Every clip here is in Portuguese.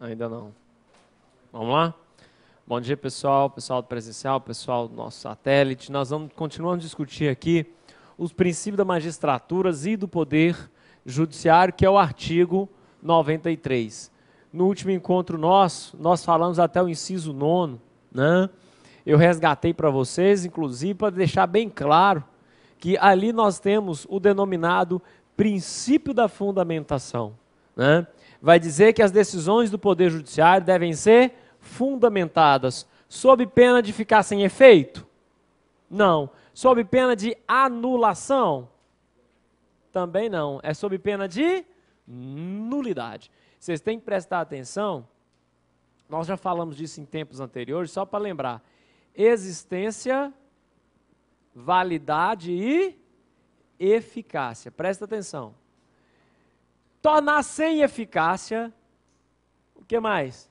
Ainda não. Vamos lá? Bom dia, pessoal, pessoal do presencial, pessoal do nosso satélite. Nós vamos continuando a discutir aqui os princípios da magistratura e do poder judiciário, que é o artigo 93. No último encontro nosso, nós falamos até o inciso 9, né? Eu resgatei para vocês, inclusive, para deixar bem claro que ali nós temos o denominado princípio da fundamentação, né? vai dizer que as decisões do Poder Judiciário devem ser fundamentadas, sob pena de ficar sem efeito? Não. Sob pena de anulação? Também não. É sob pena de nulidade. Vocês têm que prestar atenção. Nós já falamos disso em tempos anteriores, só para lembrar. Existência, validade e eficácia. Presta atenção tornar sem eficácia, o que mais?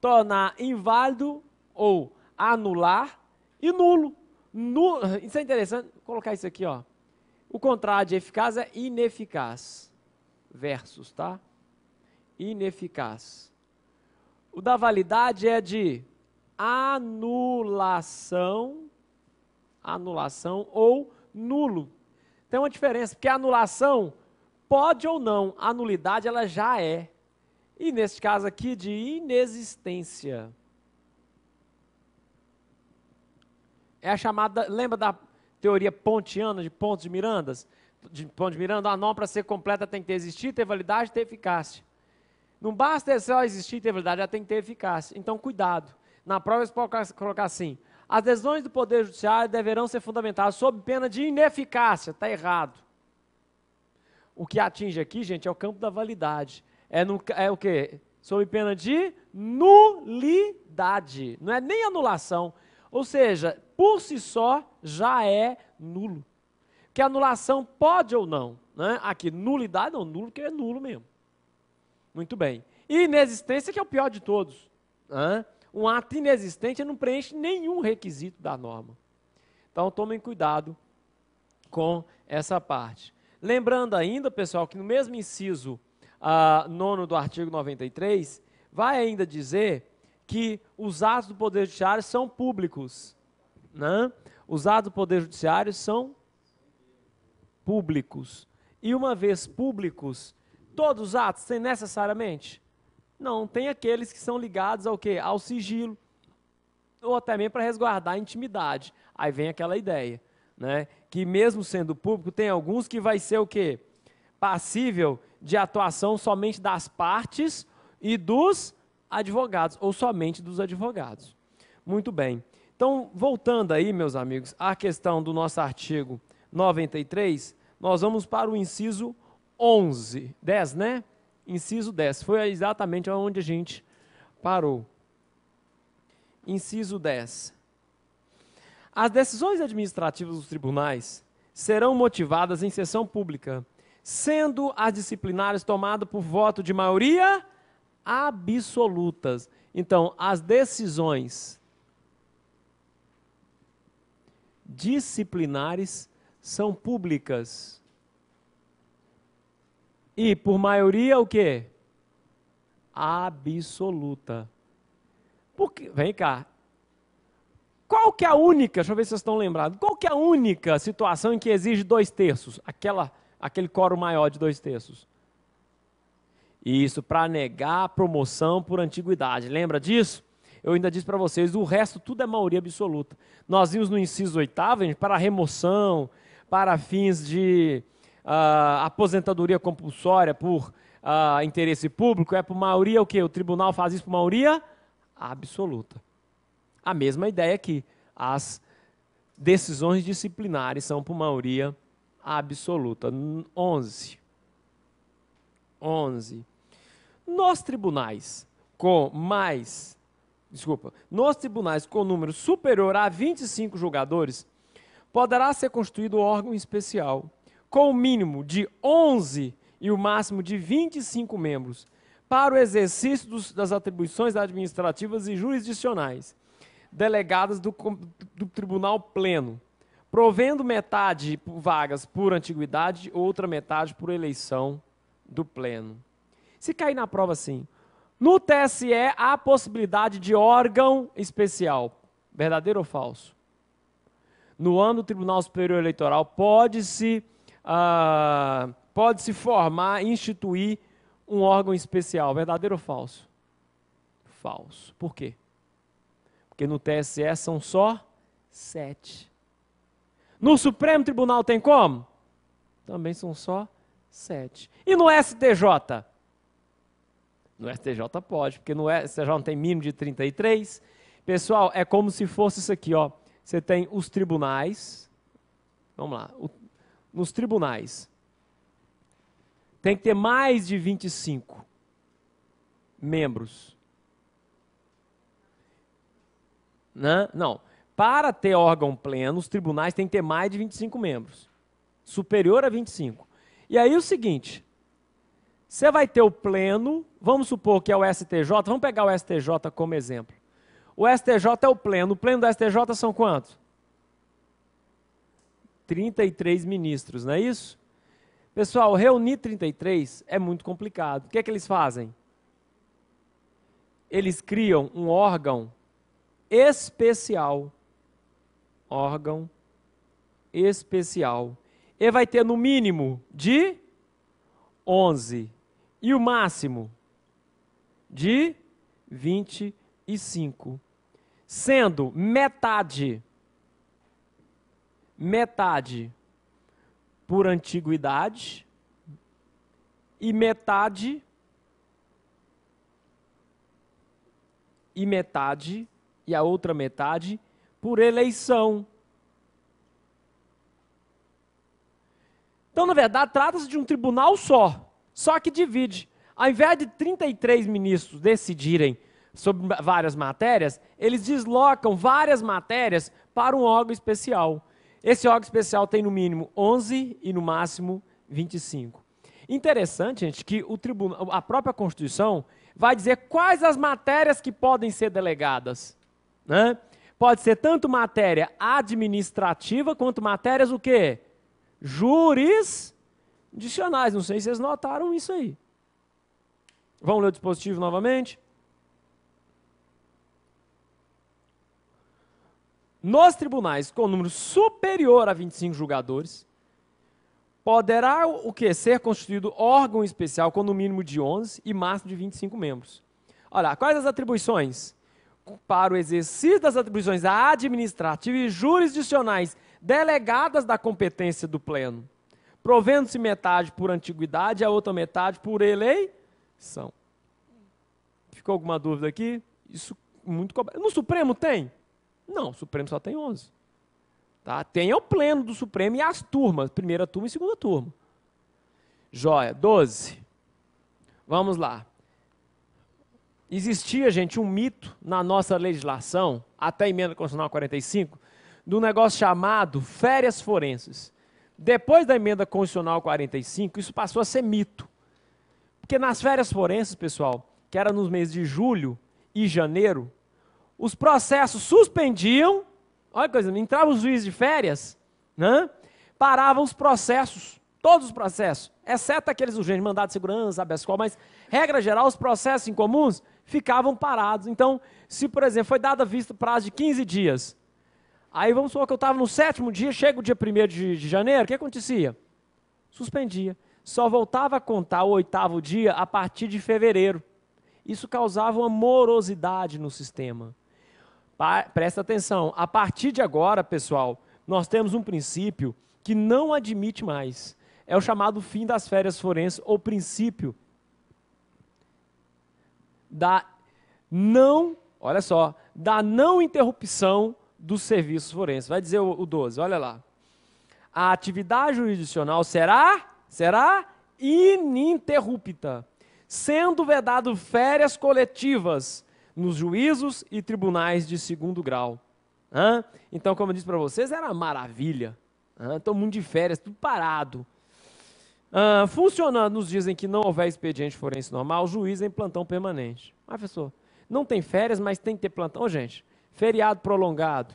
Tornar inválido ou anular e nulo. nulo. Isso é interessante, vou colocar isso aqui, ó. O contrário de eficaz é ineficaz. Versus, tá? Ineficaz. O da validade é de anulação, anulação ou nulo. Tem uma diferença, porque a anulação pode ou não, a nulidade ela já é. E neste caso aqui, de inexistência. É a chamada, lembra da teoria pontiana de pontos de Mirandas? De ponto de Miranda, a ah, norma para ser completa tem que ter existir, ter validade, ter eficácia. Não basta só existir e ter validade, ela tem que ter eficácia. Então, cuidado. Na prova, você pode colocar assim, as decisões do Poder Judiciário deverão ser fundamentadas sob pena de ineficácia. Está errado. O que atinge aqui, gente, é o campo da validade. É, no, é o quê? Sob pena de nulidade. Não é nem anulação. Ou seja, por si só já é nulo. Que anulação pode ou não. Né? Aqui, nulidade não, nulo porque é nulo mesmo. Muito bem. E inexistência, que é o pior de todos. Né? Um ato inexistente não preenche nenhum requisito da norma. Então tomem cuidado com essa parte. Lembrando ainda, pessoal, que no mesmo inciso ah, nono do artigo 93, vai ainda dizer que os atos do Poder Judiciário são públicos. Né? Os atos do Poder Judiciário são públicos. E uma vez públicos, todos os atos têm necessariamente? Não, tem aqueles que são ligados ao quê? Ao sigilo, ou até mesmo para resguardar a intimidade. Aí vem aquela ideia né, que mesmo sendo público, tem alguns que vai ser o quê? Passível de atuação somente das partes e dos advogados, ou somente dos advogados. Muito bem. Então, voltando aí, meus amigos, à questão do nosso artigo 93, nós vamos para o inciso 11, 10, né? Inciso 10, foi exatamente onde a gente parou. Inciso 10. As decisões administrativas dos tribunais serão motivadas em sessão pública, sendo as disciplinares tomadas por voto de maioria absolutas. Então, as decisões disciplinares são públicas. E por maioria o quê? Absoluta. Porque, vem cá, qual que é a única, deixa eu ver se vocês estão lembrados, qual que é a única situação em que exige dois terços? Aquela, aquele coro maior de dois terços. Isso, para negar a promoção por antiguidade. Lembra disso? Eu ainda disse para vocês, o resto tudo é maioria absoluta. Nós vimos no inciso oitavo, gente, para remoção, para fins de uh, aposentadoria compulsória por uh, interesse público, é por maioria o quê? O tribunal faz isso por maioria absoluta. A mesma ideia aqui. As decisões disciplinares são, por maioria, absoluta. 11. 11. Nos tribunais com mais. Desculpa. Nos tribunais com número superior a 25 julgadores, poderá ser constituído órgão especial com o mínimo de 11 e o máximo de 25 membros para o exercício dos, das atribuições administrativas e jurisdicionais delegadas do, do Tribunal Pleno, provendo metade vagas por antiguidade, outra metade por eleição do Pleno. Se cair na prova assim, no TSE há possibilidade de órgão especial, verdadeiro ou falso? No ano do Tribunal Superior Eleitoral pode-se uh, ah, pode se formar, instituir um órgão especial, verdadeiro ou falso? Falso. Por quê? Porque no TSE são só sete. No Supremo Tribunal tem como? Também são só sete. E no STJ? No STJ pode, porque no STJ não tem mínimo de 33. Pessoal, é como se fosse isso aqui, ó. Você tem os tribunais. Vamos lá. O, nos tribunais. Tem que ter mais de 25 membros. Né? Não. Para ter órgão pleno, os tribunais têm que ter mais de 25 membros. Superior a 25. E aí o seguinte: você vai ter o pleno, vamos supor que é o STJ, vamos pegar o STJ como exemplo. O STJ é o pleno. O pleno do STJ são quantos? 33 ministros, não é isso? Pessoal, reunir 33 é muito complicado. O que é que eles fazem? Eles criam um órgão especial. Órgão especial. e vai ter no mínimo de 11 e o máximo de 25, sendo metade metade por antiguidade e metade e metade e a outra metade por eleição. Então, na verdade, trata-se de um tribunal só, só que divide. Ao invés de 33 ministros decidirem sobre várias matérias, eles deslocam várias matérias para um órgão especial. Esse órgão especial tem no mínimo 11 e no máximo 25. Interessante, gente, que o tribunal, a própria Constituição vai dizer quais as matérias que podem ser delegadas. Né? Pode ser tanto matéria administrativa quanto matérias o quê? Jurisdicionais. Não sei se vocês notaram isso aí. Vamos ler o dispositivo novamente? Nos tribunais com número superior a 25 julgadores, poderá o que ser constituído órgão especial com no mínimo de 11 e máximo de 25 membros. Olha, quais as atribuições? para o exercício das atribuições administrativas e jurisdicionais delegadas da competência do pleno, provendo-se metade por antiguidade e a outra metade por eleição. Ficou alguma dúvida aqui? Isso muito No Supremo tem? Não, o Supremo só tem 11. Tá? Tem o pleno do Supremo e as turmas, primeira turma e segunda turma. Joia, 12. Vamos lá. Existia, gente, um mito na nossa legislação, até a emenda constitucional 45, do negócio chamado férias forenses. Depois da emenda constitucional 45, isso passou a ser mito. Porque nas férias forenses, pessoal, que era nos meses de julho e janeiro, os processos suspendiam, olha que coisa, entrava os juízes de férias, né? paravam os processos, todos os processos, exceto aqueles urgentes, mandado de segurança, habeas corpus, mas regra geral, os processos incomuns ficavam parados. Então, se, por exemplo, foi dada vista prazo de 15 dias, aí vamos supor que eu estava no sétimo dia, chega o dia 1 de, de janeiro, o que acontecia? Suspendia. Só voltava a contar o oitavo dia a partir de fevereiro. Isso causava uma morosidade no sistema. Pa presta atenção, a partir de agora, pessoal, nós temos um princípio que não admite mais. É o chamado fim das férias forenses ou princípio da não, olha só, da não interrupção dos serviços forenses. Vai dizer o, 12, olha lá. A atividade jurisdicional será, será ininterrupta, sendo vedado férias coletivas nos juízos e tribunais de segundo grau. Hã? Então, como eu disse para vocês, era maravilha. Hã? Todo mundo de férias, tudo parado. Uh, funcionando, nos dizem que não houver expediente forense normal, o juiz é em plantão permanente. Ah, professor, não tem férias, mas tem que ter plantão. Oh, gente, feriado prolongado.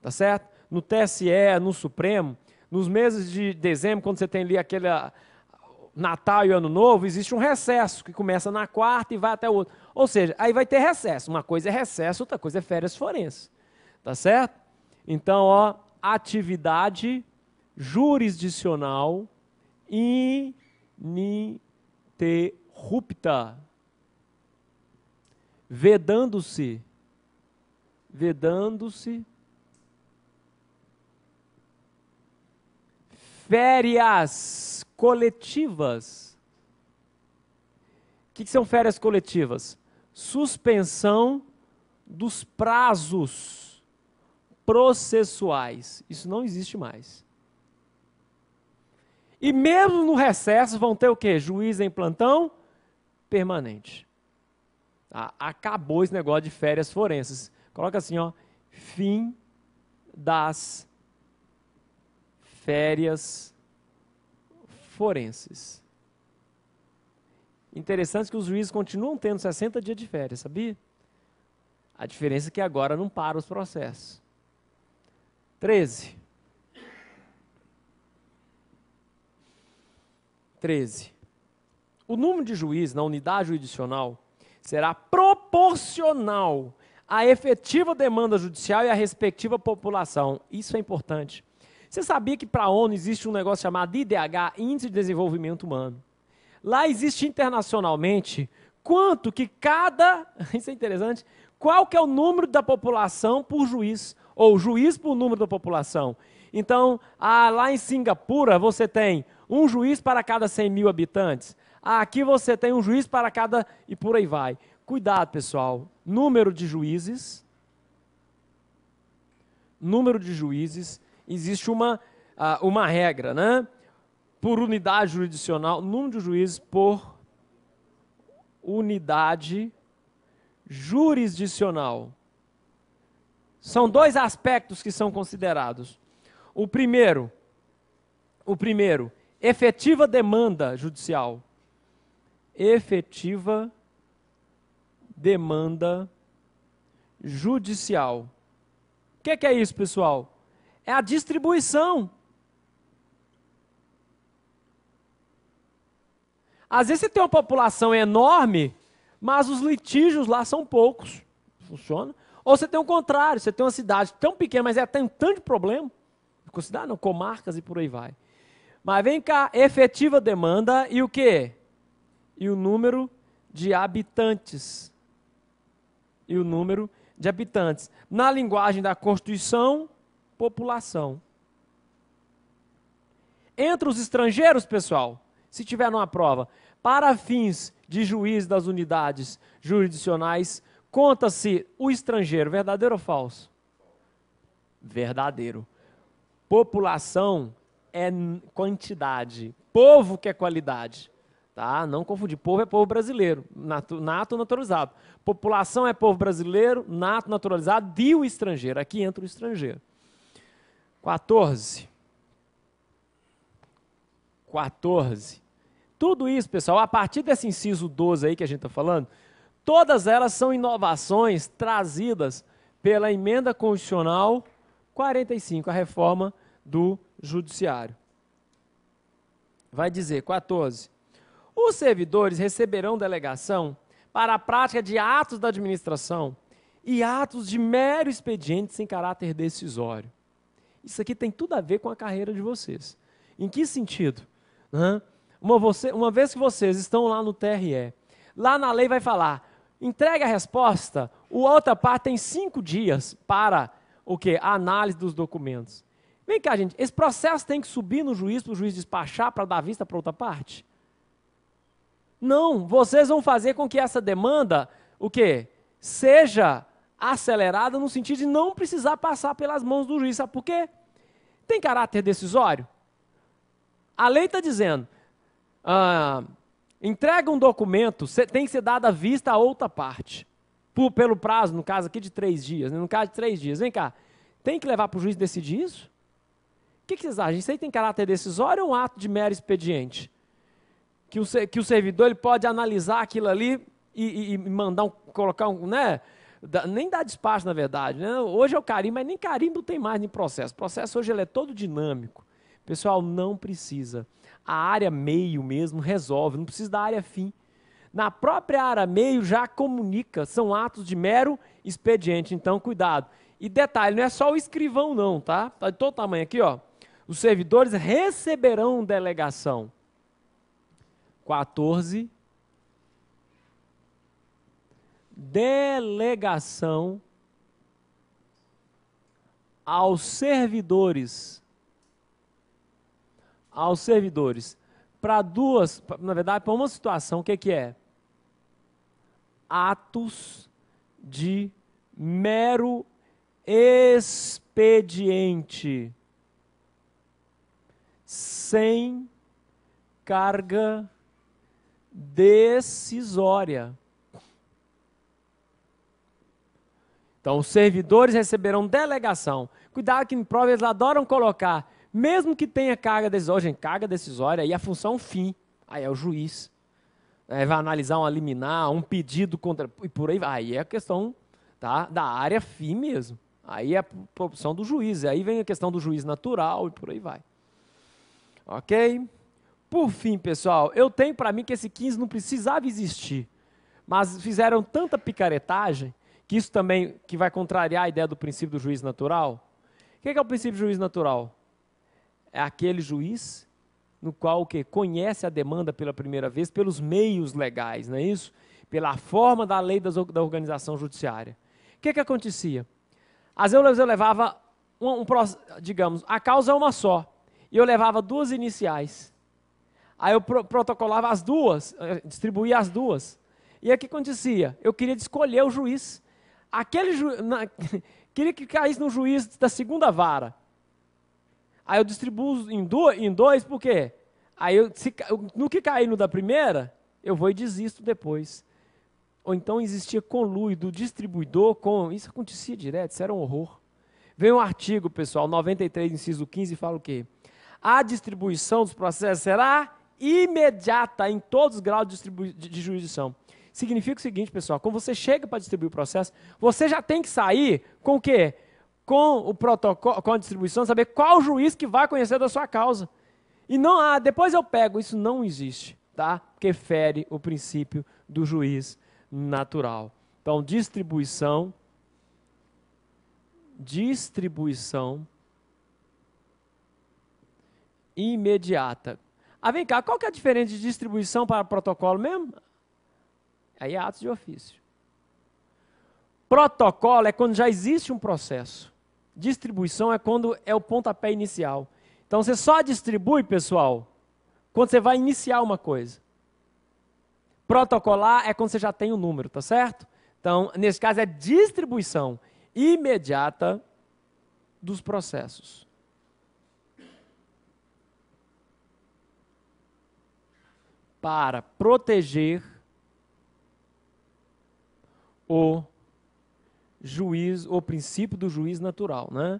Tá certo? No TSE, no Supremo, nos meses de dezembro, quando você tem ali aquele ah, Natal e Ano Novo, existe um recesso que começa na quarta e vai até o outro. Ou seja, aí vai ter recesso. Uma coisa é recesso, outra coisa é férias forenses. Tá certo? Então, ó, atividade jurisdicional ininterrupta, vedando-se, vedando-se férias coletivas. O que, são férias coletivas? Suspensão dos prazos processuais. Isso não existe mais. E mesmo no recesso vão ter o quê? Juiz em plantão permanente. Tá? Acabou esse negócio de férias forenses. Coloca assim, ó, fim das férias forenses. Interessante que os juízes continuam tendo 60 dias de férias, sabia? A diferença é que agora não para os processos. 13. 13. O número de juiz na unidade judicial será proporcional à efetiva demanda judicial e à respectiva população. Isso é importante. Você sabia que para a ONU existe um negócio chamado IDH, Índice de Desenvolvimento Humano. Lá existe internacionalmente quanto que cada, isso é interessante, qual que é o número da população por juiz, ou juiz por número da população. Então, ah, lá em Singapura você tem um juiz para cada 100 mil habitantes. Ah, aqui você tem um juiz para cada e por aí vai. Cuidado, pessoal. Número de juízes. Número de juízes. Existe uma, ah, uma regra, né? Por unidade jurisdicional, número de juízes por unidade jurisdicional. São dois aspectos que são considerados. O primeiro, o primeiro Efetiva demanda judicial. Efetiva demanda judicial. O é que, é isso, pessoal? É a distribuição. Às vezes você tem uma população enorme, mas os litígios lá são poucos. Funciona? Ou você tem o contrário, você tem uma cidade tão pequena, mas é tem um tanto de problema. Com cidade não, comarcas e por aí vai. Mas vem cá, efetiva demanda e o quê? E o número de habitantes. E o número de habitantes. Na linguagem da Constituição, população. Entre os estrangeiros, pessoal, se tiver numa prova, para fins de juiz das unidades jurisdicionais, conta-se o estrangeiro, verdadeiro ou falso? Verdadeiro. População é quantidade, povo que é qualidade. Tá? Não confundir. Povo é povo brasileiro, nato, nato naturalizado. População é povo brasileiro, nato naturalizado e o estrangeiro. Aqui entra o estrangeiro. 14. 14. Tudo isso, pessoal, a partir desse inciso 12 aí que a gente está falando, todas elas são inovações trazidas pela emenda constitucional 45, a reforma do Judiciário. Vai dizer, 14. Os servidores receberão delegação para a prática de atos da administração e atos de mero expediente sem caráter decisório. Isso aqui tem tudo a ver com a carreira de vocês. Em que sentido? Uma, você, uma vez que vocês estão lá no TRE, lá na lei vai falar, entregue a resposta, o outra parte tem cinco dias para o que? A análise dos documentos. Vem cá, gente, esse processo tem que subir no juiz para o juiz despachar para dar vista para outra parte? Não, vocês vão fazer com que essa demanda, o quê? Seja acelerada no sentido de não precisar passar pelas mãos do juiz. Sabe por quê? Tem caráter decisório? A lei está dizendo, ah, entrega um documento, tem que ser dada vista a outra parte. Por, pelo prazo, no caso aqui de três dias, né, no caso de três dias. Vem cá, tem que levar para o juiz decidir isso? O que, que vocês acham? Isso aí tem caráter decisório ou um ato de mero expediente? Que o, que o servidor ele pode analisar aquilo ali e, e mandar um, colocar um, né? nem dá despacho, na verdade. Né? Hoje é o carimbo, mas nem carimbo tem mais nem processo. O processo hoje ele é todo dinâmico. Pessoal, não precisa. A área meio mesmo resolve, não precisa da área fim. Na própria área meio já comunica, são atos de mero expediente, então cuidado. E detalhe, não é só o escrivão não, tá? Tá de todo tamanho aqui, ó. Os servidores receberão delegação. 14. Delegação aos servidores. Aos servidores. Para duas, na verdade, para uma situação, o que, que é? Atos de mero expediente sem carga decisória. Então, os servidores receberão delegação. Cuidado que em prova eles adoram colocar, mesmo que tenha carga decisória, gente, carga decisória, aí a função fim, aí é o juiz. vai analisar um liminar, um pedido contra. E por aí vai. Aí é a questão tá, da área fim mesmo. Aí é a opção do juiz. Aí vem a questão do juiz natural e por aí vai. Ok? Por fim, pessoal, eu tenho para mim que esse 15 não precisava existir, mas fizeram tanta picaretagem que isso também que vai contrariar a ideia do princípio do juiz natural. O que é, é o princípio do juiz natural? É aquele juiz no qual que conhece a demanda pela primeira vez pelos meios legais, não é isso? Pela forma da lei das, da organização judiciária. O que, é que acontecia? Às vezes eu levava um, um, digamos, a causa é uma só e eu levava duas iniciais. Aí eu pro protocolava as duas, eh, distribuía as duas. E aí o que acontecia? Eu queria escolher o juiz. Aquele juiz. Na... queria que caísse no juiz da segunda vara. Aí eu distribuo em, duas, em dois, por quê? Aí eu, se, no que cair no da primeira, eu vou e desisto depois. Ou então existia conluio do distribuidor com. Isso acontecia direto, isso era um horror. vem um artigo, pessoal, 93, inciso 15, fala o quê? a distribuição dos processos será imediata em todos os graus de, de jurisdição. Significa o seguinte, pessoal, quando você chega para distribuir o processo, você já tem que sair com o quê? Com o protocolo, com a distribuição, saber qual juiz que vai conhecer da sua causa. E não, ah, depois eu pego, isso não existe, tá? Porque fere o princípio do juiz natural. Então, distribuição distribuição imediata. Ah, vem cá, qual que é a diferença de distribuição para protocolo mesmo? Aí é atos de ofício. Protocolo é quando já existe um processo. Distribuição é quando é o pontapé inicial. Então você só distribui, pessoal, quando você vai iniciar uma coisa. Protocolar é quando você já tem o um número, tá certo? Então, nesse caso, é distribuição imediata dos processos. para proteger o juiz, o princípio do juiz natural, né?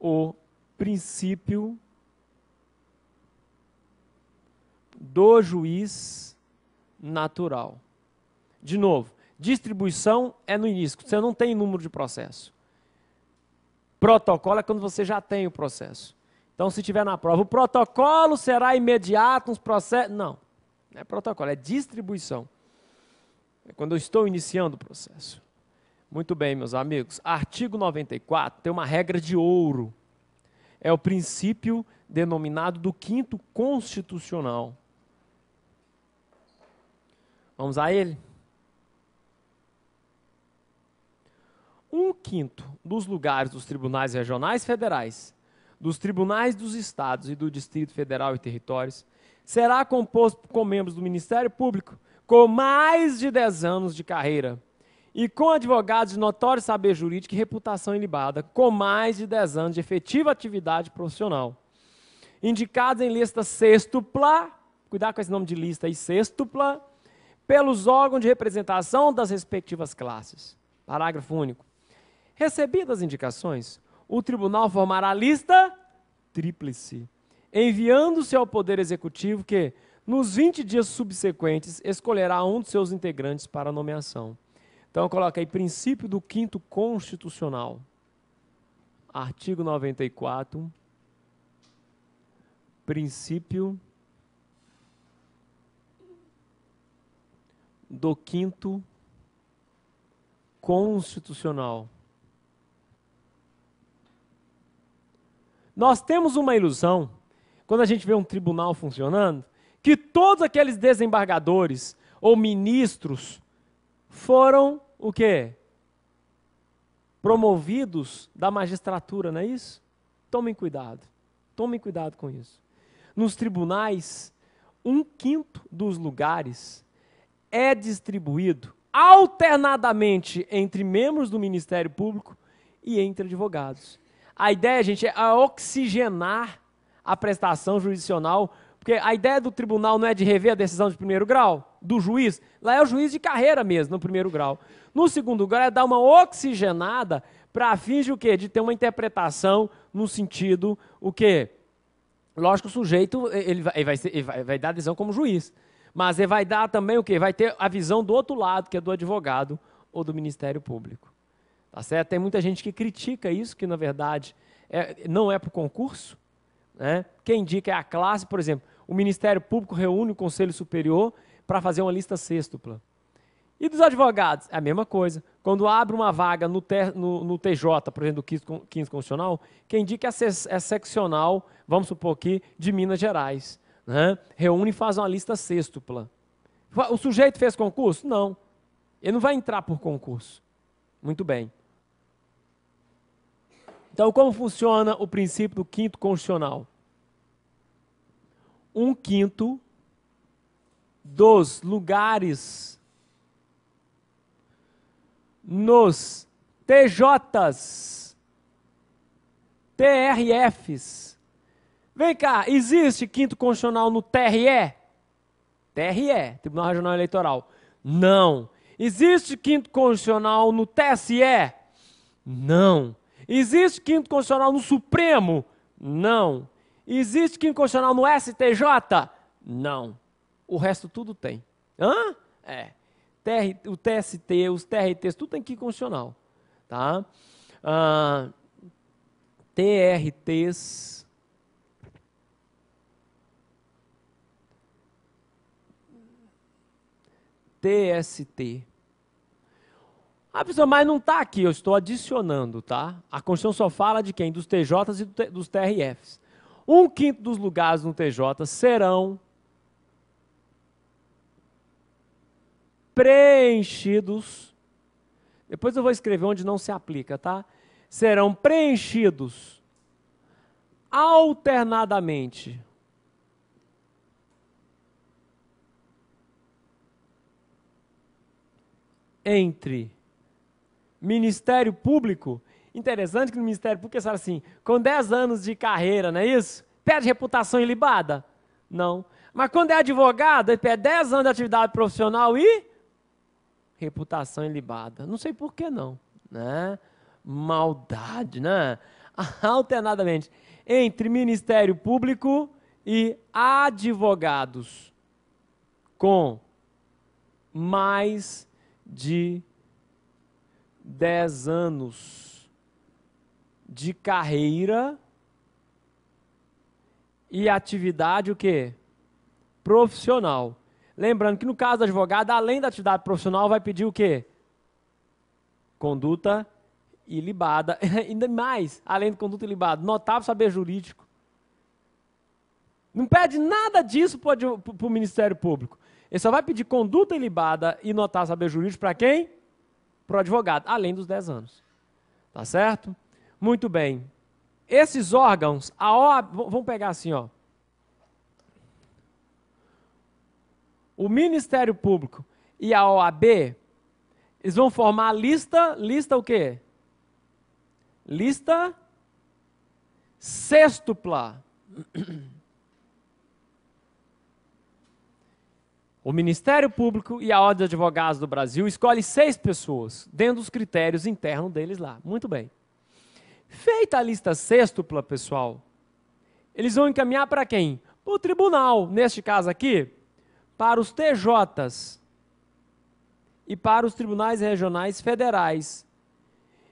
O princípio do juiz natural. De novo, distribuição é no início, você não tem número de processo. Protocolo é quando você já tem o processo. Então, se tiver na prova, o protocolo será imediato nos processos. Não. Não é protocolo, é distribuição. É quando eu estou iniciando o processo. Muito bem, meus amigos. Artigo 94 tem uma regra de ouro. É o princípio denominado do quinto constitucional. Vamos a ele? Um quinto dos lugares dos tribunais regionais federais, dos tribunais dos estados e do Distrito Federal e territórios será composto com membros do Ministério Público com mais de 10 anos de carreira e com advogados de notório saber jurídico e reputação ilibada, com mais de 10 anos de efetiva atividade profissional. Indicados em lista sextupla, cuidar com esse nome de lista aí, sextupla, pelos órgãos de representação das respectivas classes. Parágrafo único. Recebidas as indicações, o tribunal formará a lista tríplice enviando-se ao Poder Executivo que, nos 20 dias subsequentes, escolherá um de seus integrantes para nomeação. Então, coloca aí princípio do quinto constitucional, artigo 94, princípio do quinto constitucional. Nós temos uma ilusão quando a gente vê um tribunal funcionando, que todos aqueles desembargadores ou ministros foram o quê? Promovidos da magistratura, não é isso? Tomem cuidado. Tomem cuidado com isso. Nos tribunais, um quinto dos lugares é distribuído alternadamente entre membros do Ministério Público e entre advogados. A ideia, gente, é oxigenar a prestação jurisdicional, porque a ideia do tribunal não é de rever a decisão de primeiro grau, do juiz, lá é o juiz de carreira mesmo, no primeiro grau. No segundo grau é dar uma oxigenada para fins de o quê? De ter uma interpretação no sentido o quê? Lógico, o sujeito ele vai, ele vai, ser, ele vai, vai dar a decisão como juiz, mas ele vai dar também o quê? Vai ter a visão do outro lado, que é do advogado ou do Ministério Público. Tá certo? Tem muita gente que critica isso, que na verdade é, não é para o concurso, né? Quem indica é a classe, por exemplo, o Ministério Público reúne o Conselho Superior para fazer uma lista sextupla. E dos advogados? É a mesma coisa. Quando abre uma vaga no, no, no TJ, por exemplo, do 15 Constitucional, quem indica é, é seccional, vamos supor aqui, de Minas Gerais. Né? Reúne e faz uma lista sextupla. O sujeito fez concurso? Não. Ele não vai entrar por concurso. Muito bem. Então, como funciona o princípio do quinto constitucional? Um quinto dos lugares nos TJs, TRFs. Vem cá, existe quinto constitucional no TRE? TRE, Tribunal Regional Eleitoral. Não. Existe quinto constitucional no TSE? Não. Existe quinto constitucional no Supremo? Não. Existe quinto constitucional no STJ? Não. O resto tudo tem. Hã? É. o TST, os TRTs, tudo tem quinto constitucional. Tá? Ah, TRTs. TST. Ah, professor, mas não está aqui, eu estou adicionando, tá? A Constituição só fala de quem? Dos TJs e dos TRFs. Um quinto dos lugares no TJ serão preenchidos. Depois eu vou escrever onde não se aplica, tá? Serão preenchidos alternadamente entre Ministério Público. Interessante que no Ministério Público eles assim, com 10 anos de carreira, não é isso? Perde reputação ilibada? Não. Mas quando é advogado, ele perde 10 anos de atividade profissional e reputação ilibada. Não sei por que não, né? Maldade, né? Alternadamente entre Ministério Público e advogados com mais de dez anos de carreira e atividade o quê? Profissional. Lembrando que no caso do advogado, além da atividade profissional, vai pedir o quê? Conduta ilibada. Ainda mais, além de conduta ilibada, notável saber jurídico. Não pede nada disso para o Ministério Público. Ele só vai pedir conduta ilibada e notável saber jurídico para quem? para o advogado, além dos 10 anos. Tá certo? Muito bem. Esses órgãos, a OAB, vamos pegar assim, ó. O Ministério Público e a OAB, eles vão formar a lista, lista o quê? Lista sextupla. O Ministério Público e a Ordem de Advogados do Brasil escolhe seis pessoas, dentro dos critérios internos deles lá. Muito bem. Feita a lista sextupla, pessoal, eles vão encaminhar para quem? Para o tribunal, neste caso aqui, para os TJs e para os tribunais regionais federais.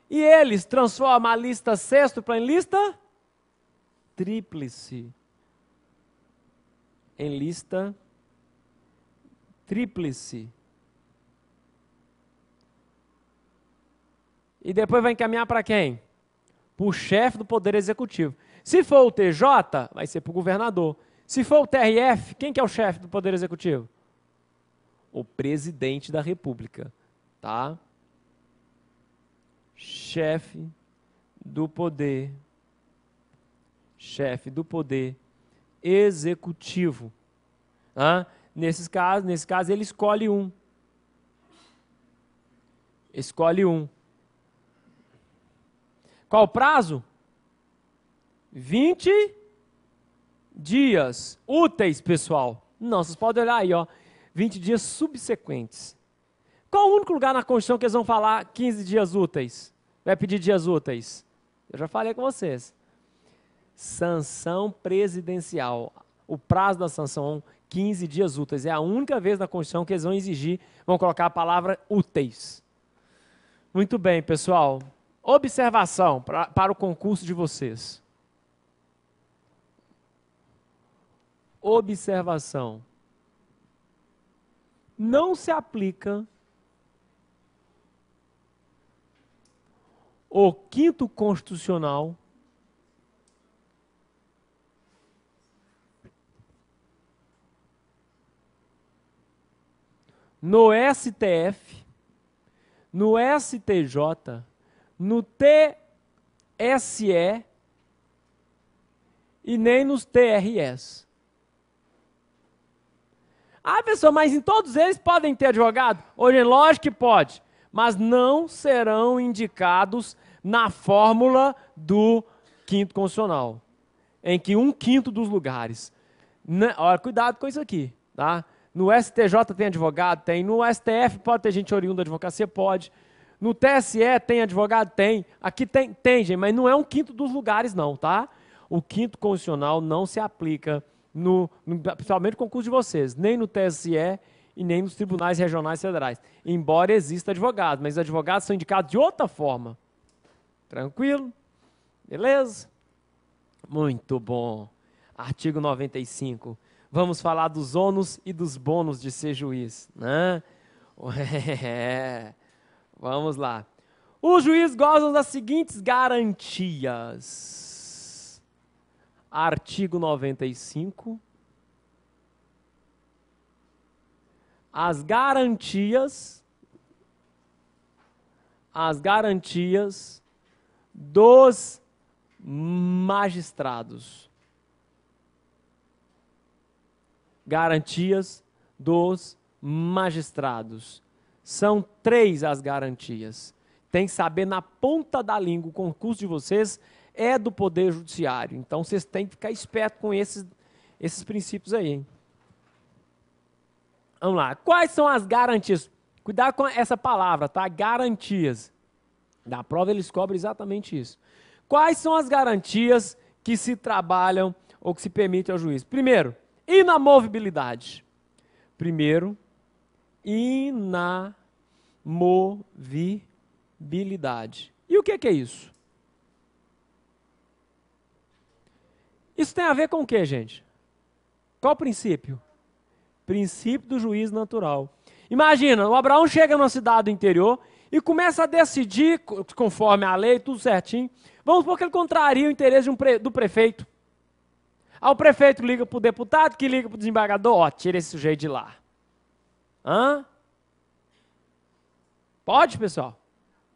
E eles transformam a lista sextupla em lista tríplice. Em lista tríplice tríplice. E depois vai encaminhar para quem? Para o chefe do Poder Executivo. Se for o TJ, vai ser para o governador. Se for o TRF, quem que é o chefe do Poder Executivo? O presidente da República, tá? Chefe do poder, chefe do poder executivo. Ah, Nesses casos, nesse caso, ele escolhe um. Escolhe um. Qual o prazo? 20 dias úteis, pessoal. Não, vocês podem olhar aí, ó. 20 dias subsequentes. Qual o único lugar na Constituição que eles vão falar 15 dias úteis? Vai pedir dias úteis? Eu já falei com vocês. Sanção presidencial. O prazo da sanção 15 dias úteis. É a única vez na Constituição que eles vão exigir, vão colocar a palavra úteis. Muito bem, pessoal. Observação pra, para o concurso de vocês. Observação. Não se aplica o quinto constitucional no STF, no STJ, no TSE e nem nos TRS. Ah, pessoal, mas em todos eles podem ter advogado? Hoje, lógico que pode, mas não serão indicados na fórmula do quinto constitucional, em que um quinto dos lugares. Olha, né, cuidado com isso aqui, tá? No STJ tem advogado? Tem. No STF pode ter gente oriunda da advocacia? Pode. No TSE tem advogado? Tem. Aqui tem, tem, gente, mas não é um quinto dos lugares, não, tá? O quinto constitucional não se aplica, no, no, principalmente no concurso de vocês, nem no TSE e nem nos tribunais regionais federais. Embora exista advogado, mas os advogados são indicados de outra forma. Tranquilo? Beleza? Muito bom. Artigo 95 vamos falar dos ônus e dos bônus de ser juiz, né? É. Vamos lá. O juiz goza das seguintes garantias. Artigo 95. As garantias as garantias dos magistrados. garantias dos magistrados. São três as garantias. Tem que saber na ponta da língua. O concurso de vocês é do Poder Judiciário. Então vocês têm que ficar esperto com esses, esses princípios aí. Hein? Vamos lá. Quais são as garantias? Cuidado com essa palavra, tá? Garantias. Na prova eles cobrem exatamente isso. Quais são as garantias que se trabalham ou que se permitem ao juiz? Primeiro, Inamovibilidade. Primeiro, inamovibilidade. E o é que, é isso? Isso tem a ver com o que, gente? Qual o princípio? Princípio do juiz natural. Imagina, o Abraão chega numa cidade do interior e começa a decidir, conforme a lei, tudo certinho. Vamos supor que ele contraria o interesse um pre, do prefeito. Aí o prefeito liga para o deputado, que liga para o desembargador, ó, tira esse sujeito de lá. Hã? Pode, pessoal?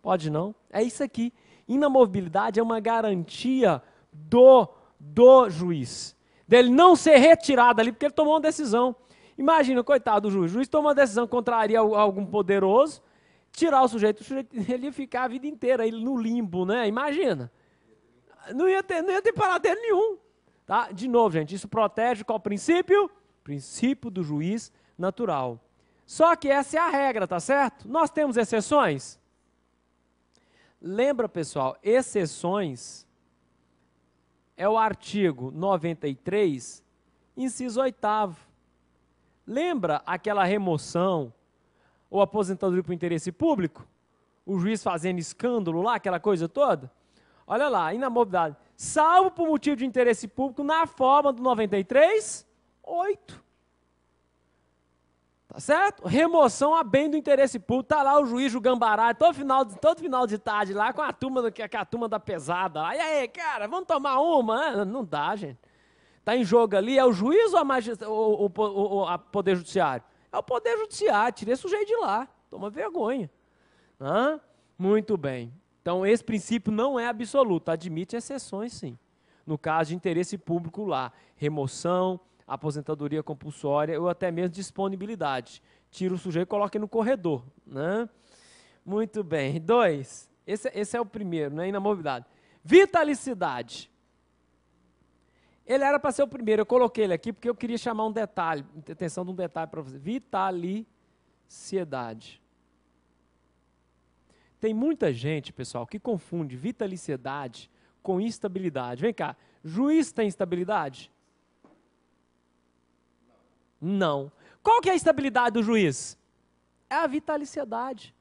Pode não? É isso aqui. Inamovibilidade é uma garantia do, do juiz. Dele não ser retirado ali, porque ele tomou uma decisão. Imagina, coitado do juiz. O juiz toma uma decisão contrária a algum poderoso, tirar o sujeito, o sujeito ele ia ficar a vida inteira ele no limbo, né? Imagina. Não ia ter, não ia ter paradeiro nenhum. Tá? De novo, gente, isso protege qual princípio? Princípio do juiz natural. Só que essa é a regra, tá certo? Nós temos exceções? Lembra, pessoal, exceções é o artigo 93, inciso 8 Lembra aquela remoção ou aposentadoria por interesse público? O juiz fazendo escândalo lá, aquela coisa toda? Olha lá, inamovidade salvo por motivo de interesse público na forma do 93, 8. Tá certo? Remoção a bem do interesse público. Tá lá o juiz o Gambará, todo final, todo final de tarde lá com a turma, com a turma da pesada. Lá. E aí, cara, vamos tomar uma? É, não dá, gente. Tá em jogo ali, é o juiz ou a, a Poder Judiciário? É o Poder Judiciário, tirei esse sujeito de lá. Toma vergonha. Hã? Muito bem. Então, esse princípio não é absoluto, admite exceções, sim. No caso de interesse público lá, remoção, aposentadoria compulsória ou até mesmo disponibilidade. Tira o sujeito e coloca no corredor. Né? Muito bem. Dois. Esse, esse é o primeiro, né? Inamovidade. Vitalicidade. Ele era para ser o primeiro. Eu coloquei ele aqui porque eu queria chamar um detalhe, atenção de um detalhe para você. Vitalicidade. Tem muita gente, pessoal, que confunde vitaliciedade com instabilidade. Vem cá, juiz tem instabilidade Não. Qual que é a estabilidade do juiz? É a vitaliciedade.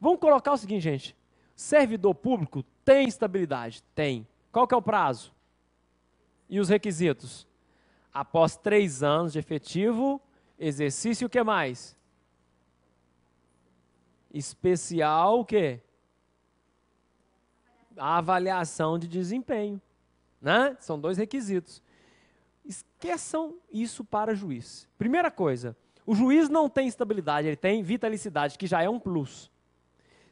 Vamos colocar o seguinte, gente. Servidor público tem estabilidade? Tem. Qual que é o prazo? E os requisitos? Após três anos de efetivo, exercício o que mais? especial o quê? A avaliação de desempenho. Né? São dois requisitos. Esqueçam isso para juiz. Primeira coisa, o juiz não tem estabilidade, ele tem vitalicidade, que já é um plus.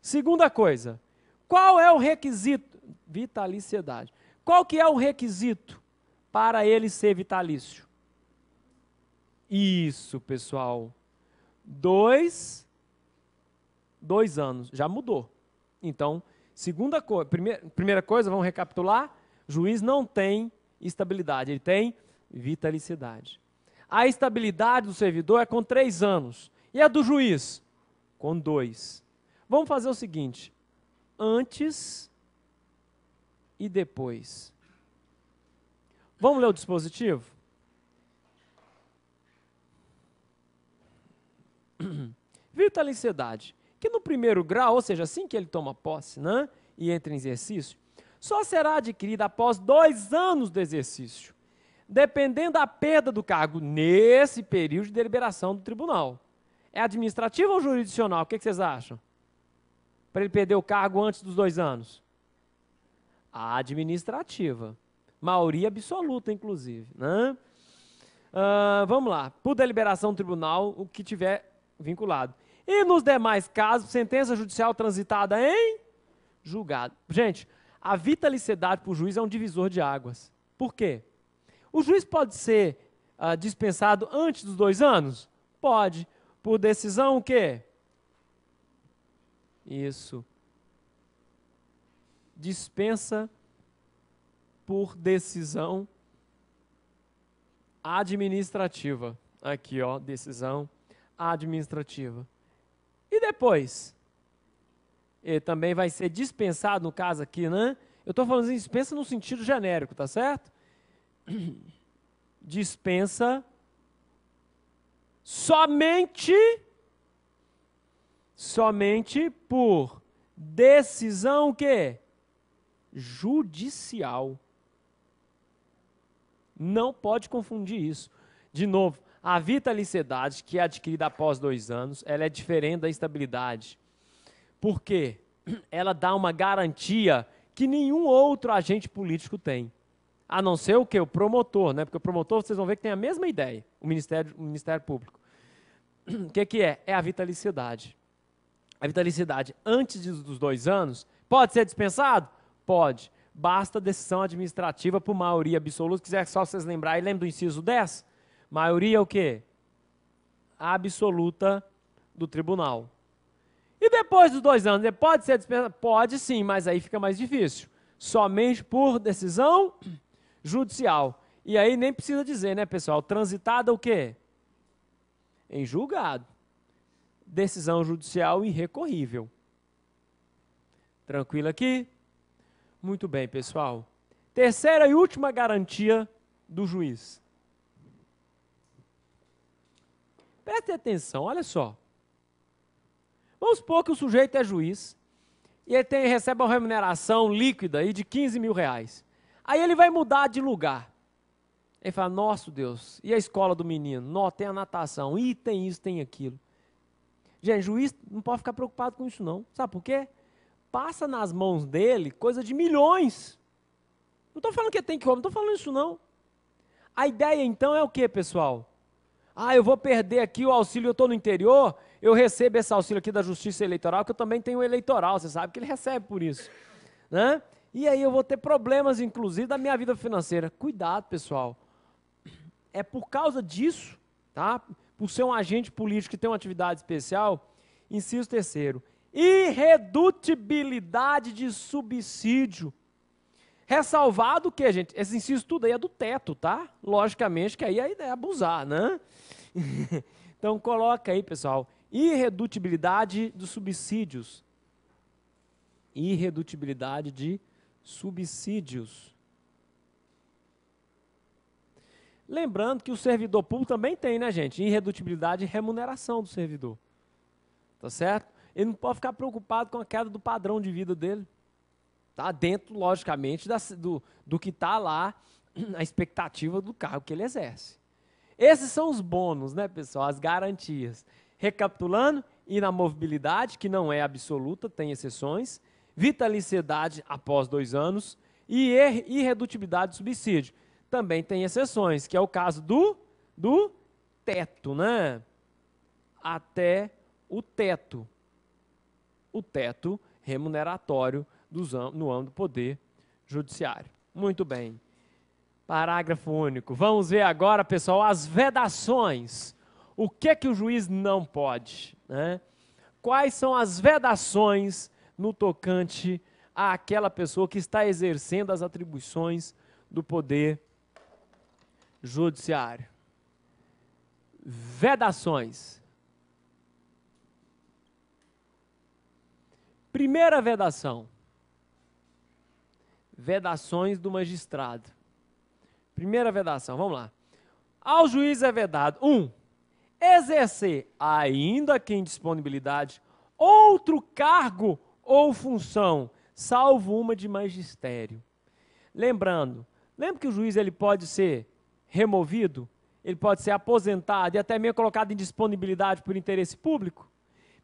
Segunda coisa, qual é o requisito? Vitaliciedade. Qual que é o requisito para ele ser vitalício? Isso, pessoal. Dois dois anos. Já mudou. Então, segunda coisa, primeira, primeira coisa, vamos recapitular: juiz não tem estabilidade, ele tem vitalicidade. A estabilidade do servidor é com três anos. E a do juiz? Com dois. Vamos fazer o seguinte: antes e depois. Vamos ler o dispositivo? Vitalicidade que no primeiro grau, ou seja, assim que ele toma posse né, e entra em exercício, só será adquirida após dois anos do exercício, dependendo da perda do cargo nesse período de deliberação do tribunal. É administrativa ou jurisdicional? O que, vocês acham? Para ele perder o cargo antes dos dois anos? administrativa. Maioria absoluta, inclusive. Né? Uh, vamos lá. Por deliberação do tribunal, o que tiver vinculado. E nos demais casos, sentença judicial transitada em julgado. Gente, a vitaliciedade para o juiz é um divisor de águas. Por quê? O juiz pode ser ah, dispensado antes dos dois anos? Pode. Por decisão o quê? Isso. Dispensa por decisão administrativa. Aqui, ó, decisão administrativa. E depois? Ele também vai ser dispensado, no caso aqui, né? Eu estou falando assim, dispensa no sentido genérico, tá certo? Dispensa somente, somente por decisão que judicial. Não pode confundir isso. De novo, a vitaliciedade que é adquirida após dois anos, ela é diferente da estabilidade. Por quê? Ela dá uma garantia que nenhum outro agente político tem. A não ser o que? O promotor, né? Porque o promotor, vocês vão ver que tem a mesma ideia, o Ministério, o Ministério Público. O que, que é? É a vitaliciedade. A vitaliciedade antes dos dois anos pode ser dispensado? Pode. Basta decisão administrativa por maioria absoluta. Se quiser só vocês lembrar, lembra do inciso 10? Maioria é o quê? Absoluta do tribunal. E depois dos dois anos, pode ser dispensado? Pode sim, mas aí fica mais difícil. Somente por decisão judicial. E aí nem precisa dizer, né, pessoal? Transitada o quê? Em julgado. Decisão judicial irrecorrível. Tranquilo aqui? Muito bem, pessoal. Terceira e última garantia do juiz. Preste atenção, olha só. Vamos supor que o sujeito é juiz e ele tem, recebe uma remuneração líquida aí de 15 mil reais. Aí ele vai mudar de lugar. Ele fala, nosso Deus, e a escola do menino? Nó, tem a natação, e tem isso, tem aquilo. Gente, juiz não pode ficar preocupado com isso não. Sabe por quê? Passa nas mãos dele coisa de milhões. Não estou falando que tem que comer, não estou falando isso não. A ideia então é o quê, pessoal? Ah, eu vou perder aqui o auxílio, eu estou no interior, eu recebo esse auxílio aqui da Justiça Eleitoral, que eu também tenho eleitoral, você sabe que ele recebe por isso. Né? E aí eu vou ter problemas, inclusive, da minha vida financeira. Cuidado, pessoal. É por causa disso, tá? por ser um agente político que tem uma atividade especial, inciso terceiro, irredutibilidade de subsídio Ressalvado o que, gente? Esse inciso tudo aí é do teto, tá? Logicamente que aí é abusar, né? então coloca aí, pessoal, irredutibilidade dos subsídios. Irredutibilidade de subsídios. Lembrando que o servidor público também tem, né, gente? Irredutibilidade e remuneração do servidor. Tá certo? Ele não pode ficar preocupado com a queda do padrão de vida dele. Tá dentro, logicamente, da, do, do que está lá a expectativa do cargo que ele exerce. Esses são os bônus, né, pessoal? As garantias. Recapitulando, inamovibilidade, que não é absoluta, tem exceções, vitaliciedade após dois anos e er-, irredutibilidade do subsídio. Também tem exceções, que é o caso do, do teto, né? Até o teto. O teto remuneratório no âmbito do poder judiciário. Muito bem. Parágrafo único. Vamos ver agora, pessoal, as vedações. O que é que o juiz não pode? Né? Quais são as vedações no tocante àquela pessoa que está exercendo as atribuições do poder judiciário? Vedações. Primeira vedação vedações do magistrado. Primeira vedação, vamos lá. Ao juiz é vedado: 1. Um, exercer, ainda que em disponibilidade, outro cargo ou função, salvo uma de magistério. Lembrando, lembra que o juiz ele pode ser removido, ele pode ser aposentado e até mesmo colocado em disponibilidade por interesse público?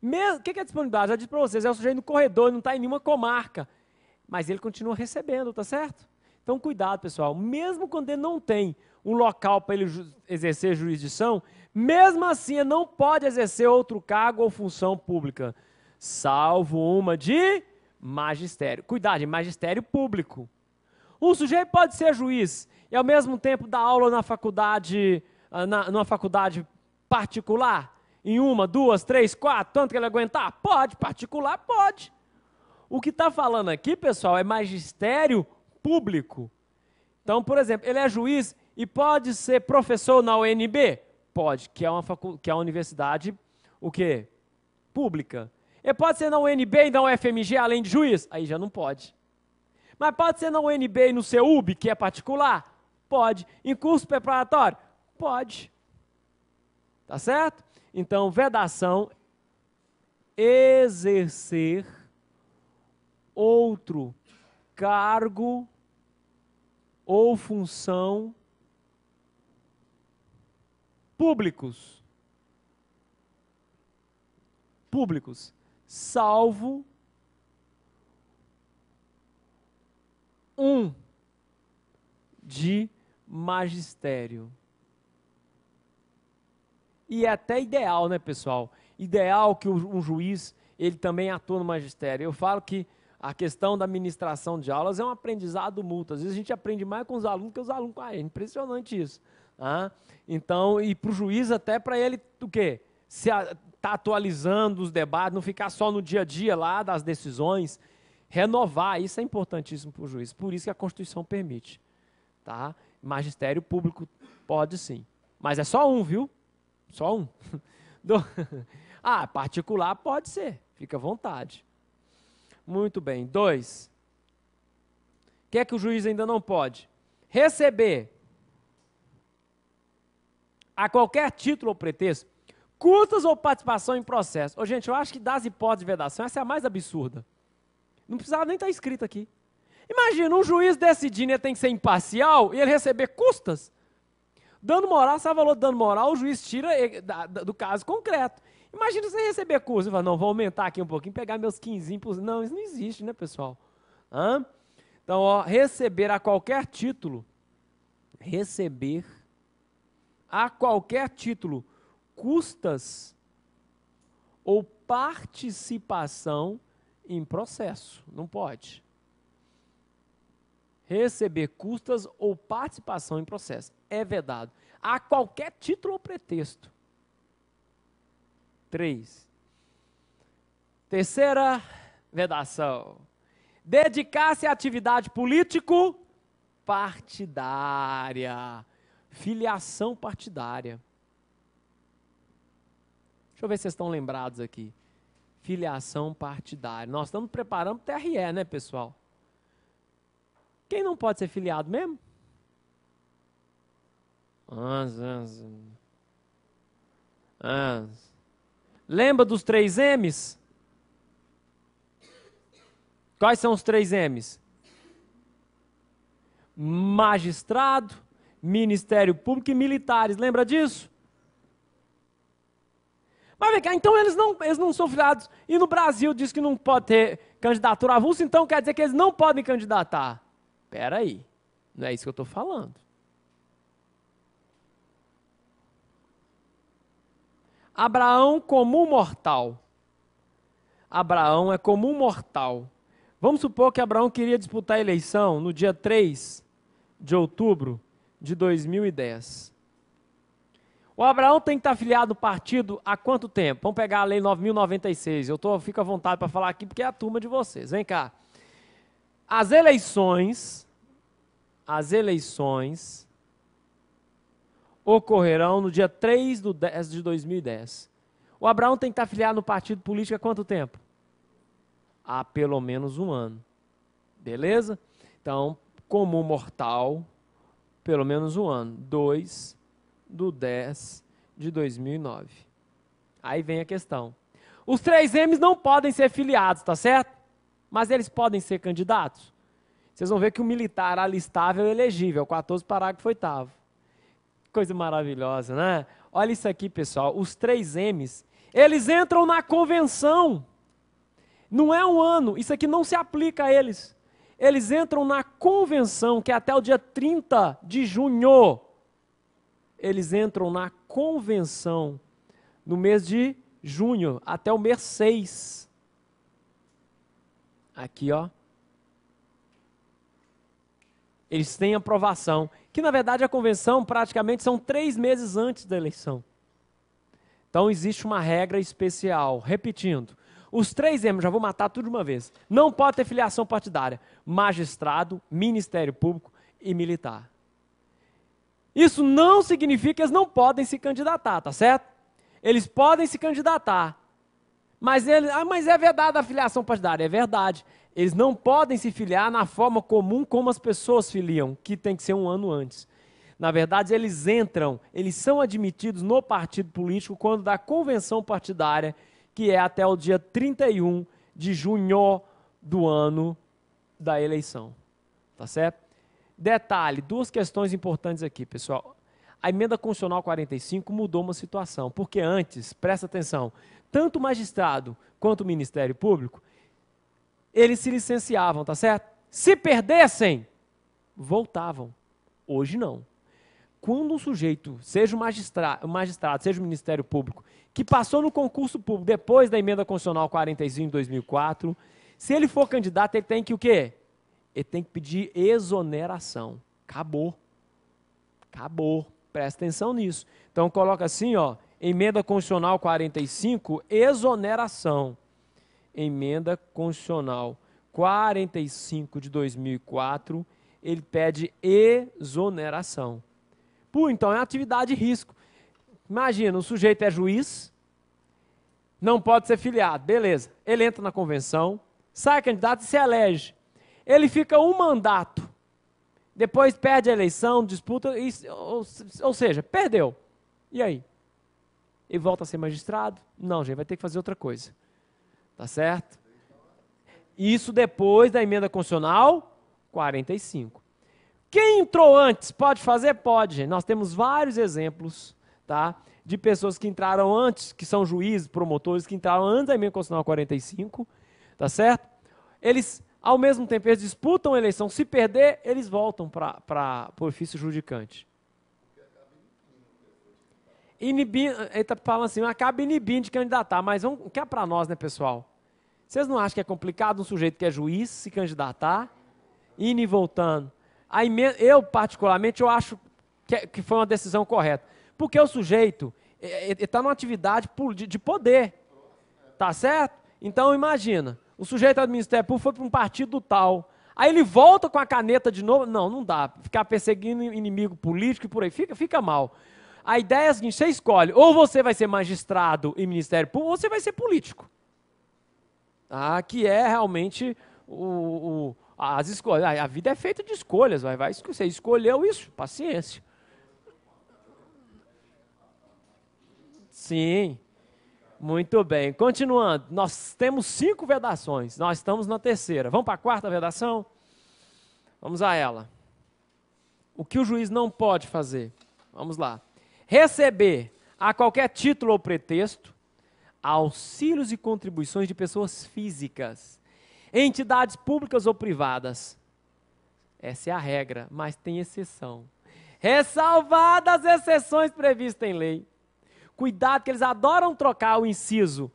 Mesmo, o que é disponibilidade? Já disse para vocês, é o sujeito no corredor, não está em nenhuma comarca mas ele continua recebendo, tá certo? Então, cuidado, pessoal. Mesmo quando ele não tem um local para ele ju exercer jurisdição, mesmo assim ele não pode exercer outro cargo ou função pública, salvo uma de magistério. Cuidado, magistério público. Um sujeito pode ser juiz e ao mesmo tempo dar aula na faculdade, ah, na, numa faculdade particular, em uma, duas, três, quatro, tanto que ele aguentar? Pode, particular pode. O que está falando aqui, pessoal, é magistério público. Então, por exemplo, ele é juiz e pode ser professor na UNB? Pode, que é uma, facu... que é uma universidade o quê? pública. Ele pode ser na UNB e na UFMG, além de juiz? Aí já não pode. Mas pode ser na UNB e no CEUB, que é particular? Pode. Em curso preparatório? Pode. Tá certo? Então, vedação, exercer outro cargo ou função públicos. Públicos, salvo um de magistério. E é até ideal, né, pessoal? Ideal que um juiz ele também atua no magistério. Eu falo que a questão da administração de aulas é um aprendizado mútuo. Às vezes a gente aprende mais com os alunos que os alunos com a gente. impressionante isso. Ah, então, e para o juiz até para ele o quê? Se tá atualizando os debates, não ficar só no dia a dia lá das decisões, renovar. Isso é importantíssimo para o juiz. Por isso que a Constituição permite, tá? Magistério público pode sim, mas é só um, viu? Só um. Do... Ah, particular pode ser. Fica à vontade. Muito bem. Dois. O que é que o juiz ainda não pode? Receber a qualquer título ou pretexto custas ou participação em processo. Ô, gente, eu acho que das hipóteses de vedação, essa é a mais absurda. Não precisava nem estar tá escrito aqui. Imagina um juiz decidindo, né, ele tem que ser imparcial e ele receber custas. dando moral, sabe o valor de dando moral? O juiz tira eh, do caso concreto. Imagina você receber curso e falar, não, vou aumentar aqui um pouquinho, pegar meus 15. Não, isso não existe, né, pessoal? Hã? Então, ó, receber a qualquer título, receber a qualquer título, custas ou participação em processo. Não pode. Receber custas ou participação em processo. É vedado. A qualquer título ou pretexto. 3. Terceira vedação. Dedicar-se à atividade político-partidária. Filiação partidária. Deixa eu ver se vocês estão lembrados aqui. Filiação partidária. Nós estamos preparando o TRE, né, pessoal? Quem não pode ser filiado mesmo? ah ah ah Lembra dos três M's? Quais são os três M's? Magistrado, Ministério Público e militares. Lembra disso? Mas vem cá, então eles não, eles não são filiados. E no Brasil diz que não pode ter candidatura avulsa, então quer dizer que eles não podem candidatar. Pera aí, não é isso que eu estou falando. Abraão um mortal. Abraão é um mortal. Vamos supor que Abraão queria disputar a eleição no dia 3 de outubro de 2010. O Abraão tem que estar filiado ao partido há quanto tempo? Vamos pegar a lei 9096. Eu tô, fico à vontade para falar aqui porque é a turma de vocês. Vem cá. As eleições, as eleições ocorrerão no dia 3 de 10 de 2010. O Abraão tem que estar filiado no partido político há quanto tempo? Há pelo menos um ano. Beleza? Então, como mortal, pelo menos um ano. 2 do 10 de 2009. Aí vem a questão. Os 3Ms não podem ser filiados, tá certo? Mas eles podem ser candidatos. Vocês vão ver que o militar alistável é elegível, 14 parágrafo 8 Coisa maravilhosa, né? Olha isso aqui, pessoal. Os três M's, eles entram na convenção. Não é um ano, isso aqui não se aplica a eles. Eles entram na convenção, que é até o dia 30 de junho. Eles entram na convenção no mês de junho, até o mês 6. Aqui, ó eles têm aprovação, que na verdade a convenção praticamente são três meses antes da eleição. Então existe uma regra especial. Repetindo, os três M's, já vou matar tudo de uma vez. Não pode ter filiação partidária: magistrado, Ministério Público e militar. Isso não significa que eles não podem se candidatar, tá certo? Eles podem se candidatar, mas ele, ah, mas é verdade a filiação partidária, é verdade. Eles não podem se filiar na forma comum como as pessoas filiam, que tem que ser um ano antes. Na verdade, eles entram, eles são admitidos no partido político quando da convenção partidária, que é até o dia 31 de junho do ano da eleição. Tá certo? Detalhe, duas questões importantes aqui, pessoal. A emenda constitucional 45 mudou uma situação, porque antes, presta atenção, tanto o magistrado quanto o Ministério Público, eles se licenciavam, tá certo? Se perdessem, voltavam. Hoje não. Quando um sujeito, seja o magistrado, magistrado, seja o Ministério Público, que passou no concurso público depois da emenda constitucional 45 de 2004, se ele for candidato, ele tem que o quê? Ele tem que pedir exoneração. Acabou. Acabou. Presta atenção nisso. Então coloca assim, ó, Emenda Constitucional 45, exoneração. Emenda Constitucional 45 de 2004, ele pede exoneração. Pô, então é atividade de risco. Imagina, o sujeito é juiz, não pode ser filiado, beleza. Ele entra na convenção, sai candidato e se elege. Ele fica um mandato, depois perde a eleição, disputa, ou, ou seja, perdeu. E aí? e volta a ser magistrado? Não, gente, vai ter que fazer outra coisa. Tá certo? Isso depois da emenda constitucional 45. Quem entrou antes pode fazer? Pode, gente. Nós temos vários exemplos, tá? De pessoas que entraram antes, que são juízes, promotores, que entraram antes da emenda constitucional 45, tá certo? Eles, ao mesmo tempo, eles disputam a eleição. Se perder, eles voltam para o ofício judicante inibindo, ele está falando assim, acaba inibindo de candidatar, mas vamos, o que é para nós, né, pessoal? Vocês não acham que é complicado um sujeito que é juiz se candidatar, indo e voltando? aí eu, particularmente, eu acho que, é, que foi uma decisão correta. Porque o sujeito é, é, está numa atividade de poder. Tá certo? Então, imagina, o sujeito do Ministério Público foi para um partido tal. Aí ele volta com a caneta de novo. Não, não dá. Ficar perseguindo inimigo político e por aí. Fica, fica mal. A ideia é a seguinte: você escolhe, ou você vai ser magistrado e ministério público, ou você vai ser político. Ah, que é realmente o, o, as escolhas. Ah, a vida é feita de escolhas, vai, vai. Você escolheu isso, paciência. Sim. Muito bem. Continuando, nós temos cinco vedações. Nós estamos na terceira. Vamos para a quarta vedação? Vamos a ela. O que o juiz não pode fazer? Vamos lá receber, a qualquer título ou pretexto, auxílios e contribuições de pessoas físicas, entidades públicas ou privadas. Essa é a regra, mas tem exceção. Ressalvadas as exceções previstas em lei. Cuidado que eles adoram trocar o inciso,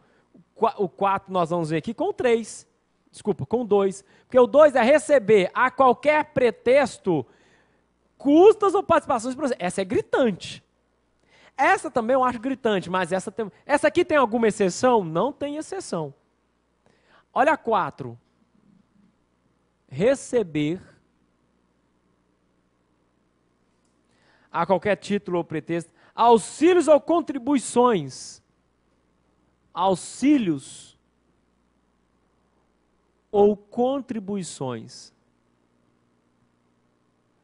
o 4 nós vamos ver aqui, com 3. Desculpa, com dois, 2. Porque o 2 é receber a qualquer pretexto custas ou participações. Essa é gritante. Essa também eu acho gritante, mas essa, tem, essa aqui tem alguma exceção? Não tem exceção. Olha a 4. Receber a qualquer título ou pretexto auxílios ou contribuições. Auxílios ou contribuições.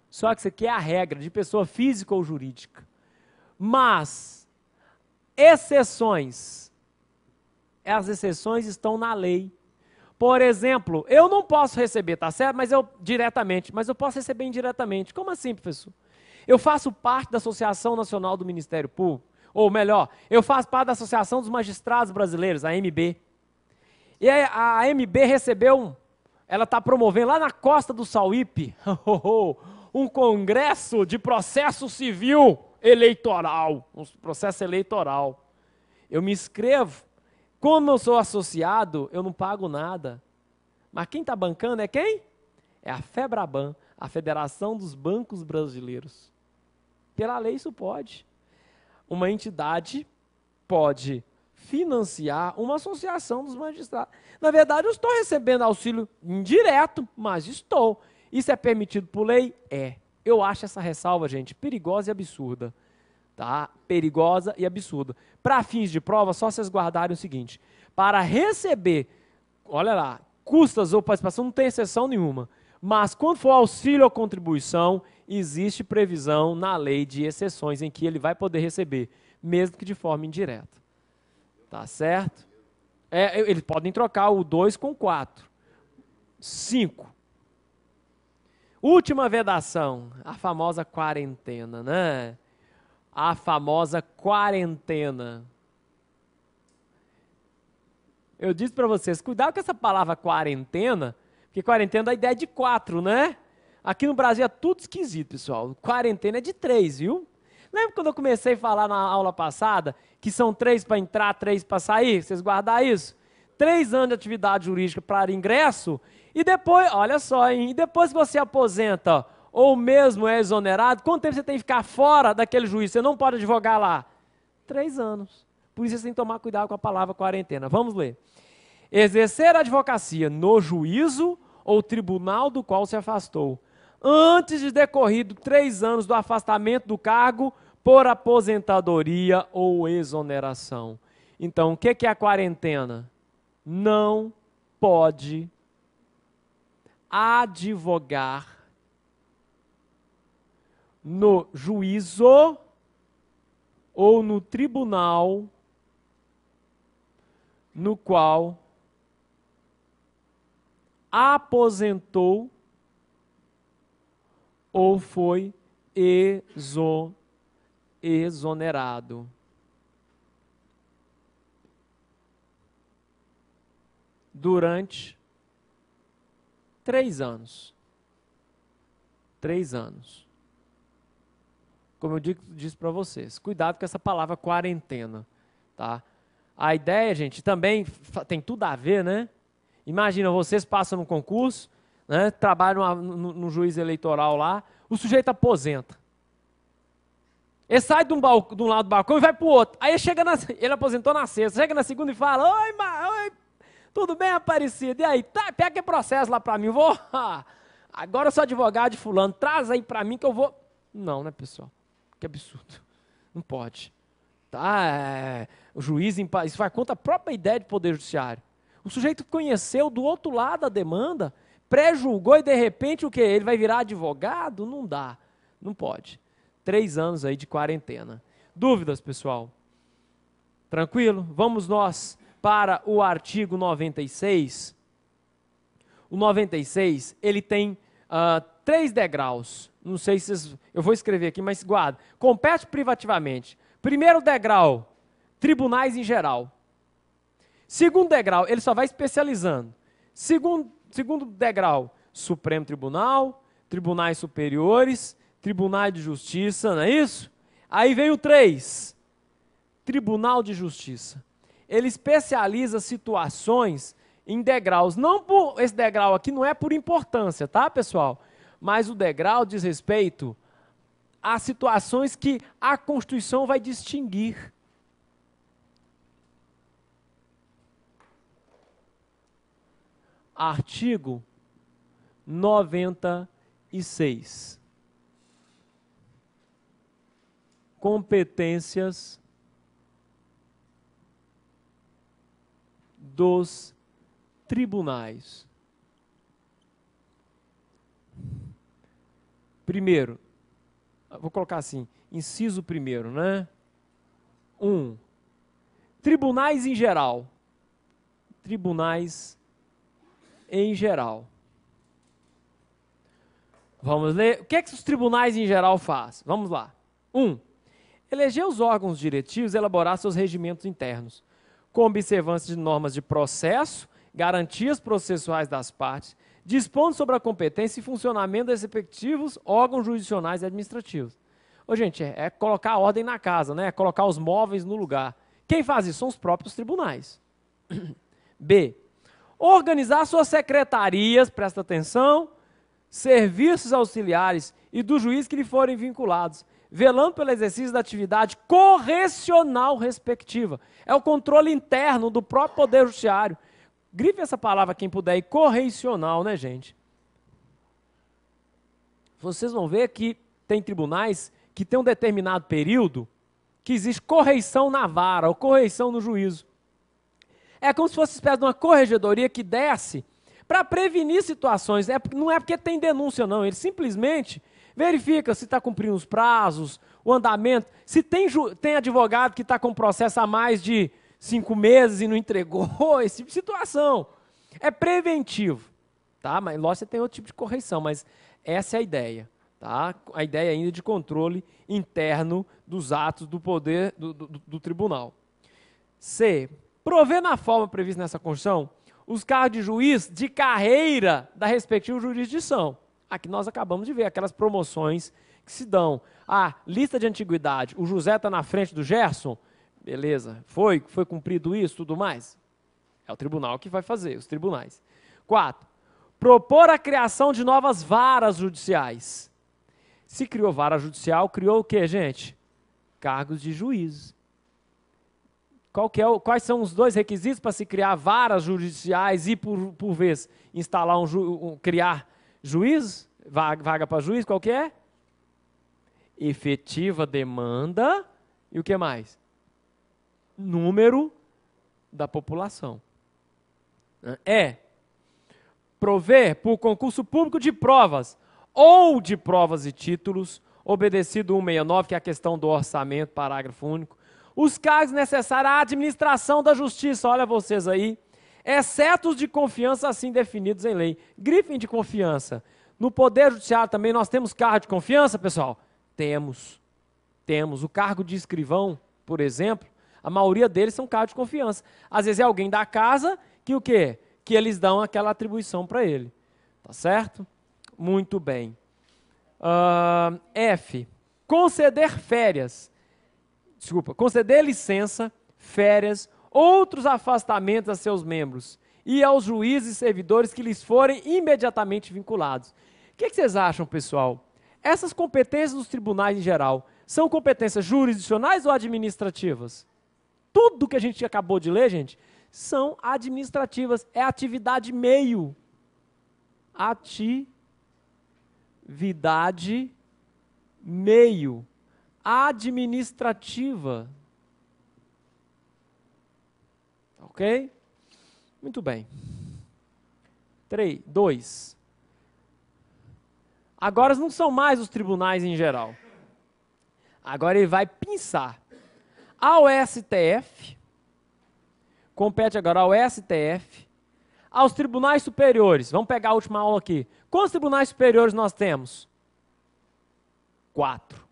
Só que isso aqui é a regra de pessoa física ou jurídica. Mas, exceções. As exceções estão na lei. Por exemplo, eu não posso receber, tá certo? Mas eu diretamente, mas eu posso receber indiretamente. Como assim, professor? Eu faço parte da Associação Nacional do Ministério Público, ou melhor, eu faço parte da Associação dos Magistrados Brasileiros, a AMB. E a AMB recebeu, um, ela está promovendo lá na costa do Sauípe, um congresso de processo civil eleitoral, um processo eleitoral. Eu me inscrevo, como eu sou associado, eu não pago nada. Mas quem está bancando é quem? É a Febraban, a Federação dos Bancos Brasileiros. Pela lei, isso pode. Uma entidade pode financiar uma associação dos magistrados. Na verdade, eu estou recebendo auxílio indireto, mas estou. Isso é permitido por lei? É. Eu acho essa ressalva, gente, perigosa e absurda. Tá? Perigosa e absurda. Para fins de prova, só vocês guardarem o seguinte: para receber, olha lá, custas ou participação, não tem exceção nenhuma. Mas quando for auxílio ou contribuição, existe previsão na lei de exceções em que ele vai poder receber, mesmo que de forma indireta. Tá certo? É, eles podem trocar o 2 com 4. 5. Última vedação, a famosa quarentena, né? A famosa quarentena. Eu disse para vocês, cuidado com essa palavra quarentena, porque quarentena dá é a ideia de quatro, né? Aqui no Brasil é tudo esquisito, pessoal. Quarentena é de três, viu? Lembra quando eu comecei a falar na aula passada que são três para entrar, três para sair? Vocês guardar isso? Três anos de atividade jurídica para ingresso e depois, olha só, hein? E depois que você aposenta ou mesmo é exonerado, quanto tempo você tem que ficar fora daquele juiz? Você não pode advogar lá? Três anos. Por isso você tem que tomar cuidado com a palavra quarentena. Vamos ler. Exercer a advocacia no juízo ou tribunal do qual se afastou, antes de decorrido três anos do afastamento do cargo por aposentadoria ou exoneração. Então, o que é a quarentena? Não pode advogar no juízo ou no tribunal no qual aposentou ou foi exonerado. Durante Três anos. Três anos. Como eu digo, disse para vocês, cuidado com essa palavra quarentena, tá? A ideia, gente, também tem tudo a ver, né? Imagina, vocês passam no concurso, né, trabalham no, juiz eleitoral lá, o sujeito aposenta. Ele sai de um, balcão, de um lado do balcão e vai para o outro. Aí ele chega na, ele aposentou na sexta, chega na segunda e fala: Oi, ma, oi tudo bem, Aparecida? E aí? Tá, pega que processo lá para mim. vou. Agora eu sou advogado de fulano. Traz aí para mim que eu vou. Não, né, pessoal? Que absurdo. Não pode. Tá, é... o juiz, isso vai contra a própria ideia de poder judiciário. O sujeito conheceu do outro lado a demanda, pré-julgou e de repente o que? Ele vai virar advogado? Não dá. Não pode. Três anos aí de quarentena. Dúvidas, pessoal? Tranquilo? Vamos nós para o artigo 96, o 96 ele tem uh, três degraus. Não sei se vocês, eu vou escrever aqui, mas guarda. Compete privativamente. Primeiro degrau, tribunais em geral. Segundo degrau, ele só vai especializando. Segundo, segundo degrau, Supremo Tribunal, tribunais superiores, tribunais de justiça, não é isso? Aí vem o 3, Tribunal de Justiça ele especializa situações em degraus. Não por esse degrau aqui não é por importância, tá, pessoal? Mas o degrau diz respeito a situações que a Constituição vai distinguir. Artigo 96. Competências dos tribunais. Primeiro, vou colocar assim, inciso primeiro, né? Um, tribunais em geral. Tribunais em geral. Vamos ler. O que é que os tribunais em geral fazem? Vamos lá. Um, eleger os órgãos diretivos e elaborar seus regimentos internos com observância de normas de processo, garantias processuais das partes, dispondo sobre a competência e funcionamento dos respectivos órgãos judicionais e administrativos. Ô, gente, é, é colocar a ordem na casa, né? é colocar os móveis no lugar. Quem faz isso? São os próprios tribunais. B. Organizar suas secretarias, presta atenção, serviços auxiliares e do juiz que lhe forem vinculados, velando pelo exercício da atividade correcional respectiva. É o controle interno do próprio Poder Judiciário. Grife essa palavra quem puder, e correcional, né, gente? Vocês vão ver que tem tribunais que tem um determinado período que existe correição na vara ou correição no juízo. É como se fosse espécie de uma corregedoria que desce para prevenir situações. É, não é porque tem denúncia, não. Ele simplesmente Verifica se está cumprindo os prazos, o andamento. Se tem, tem advogado que está com processo há mais de cinco meses e não entregou, esse tipo de situação. É preventivo. Tá? Mas lá você tem outro tipo de correção, mas essa é a ideia. Tá? A ideia ainda é de controle interno dos atos do poder do, do, do tribunal. C. Prover na forma prevista nessa Constituição os cargos de juiz de carreira da respectiva jurisdição a que nós acabamos de ver, aquelas promoções que se dão. Ah, lista de antiguidade, o José está na frente do Gerson? Beleza, foi, foi cumprido isso, tudo mais? É o tribunal que vai fazer, os tribunais. Quatro, propor a criação de novas varas judiciais. Se criou vara judicial, criou o que, gente? Cargos de juízes. É, quais são os dois requisitos para se criar varas judiciais e, por, por vez, instalar um, um criar Juiz, vaga, para juiz, qual que é? Efetiva demanda e o que mais? Número da população. É prover por concurso público de provas ou de provas e títulos, obedecido 169, que é a questão do orçamento, parágrafo único, os cargos necessários à administração da justiça. Olha vocês aí excetos de confiança assim definidos em lei. Grifem de confiança. No Poder Judiciário também nós temos carro de confiança, pessoal? Temos. Temos. O cargo de escrivão, por exemplo, a maioria deles são cargos de confiança. Às vezes é alguém da casa que o quê? Que eles dão aquela atribuição para ele. Tá certo? Muito bem. Uh, F. Conceder férias. Desculpa, conceder licença, férias outros afastamentos a seus membros e aos juízes e servidores que lhes forem imediatamente vinculados. O que, é que vocês acham, pessoal? Essas competências dos tribunais em geral são competências jurisdicionais ou administrativas? Tudo que a gente acabou de ler, gente, são administrativas. É atividade meio. Atividade meio. Administrativa. Ok? Muito bem. 3, 2. Agora não são mais os tribunais em geral. Agora ele vai pensar. Ao STF, compete agora ao STF, aos tribunais superiores. Vamos pegar a última aula aqui. Quantos tribunais superiores nós temos? Quatro.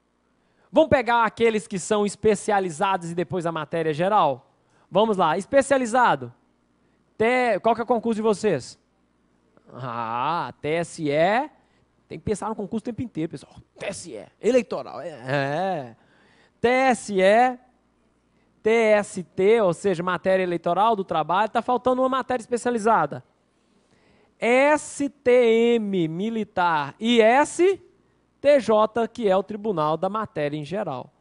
Vamos pegar aqueles que são especializados e depois a matéria geral? Vamos lá, especializado. Te, qual que é o concurso de vocês? Ah, TSE. Tem que pensar no concurso o tempo inteiro, pessoal. TSE, eleitoral. É. é. TSE, TST, ou seja, matéria eleitoral do trabalho, está faltando uma matéria especializada. STM militar e STJ, que é o Tribunal da Matéria em Geral.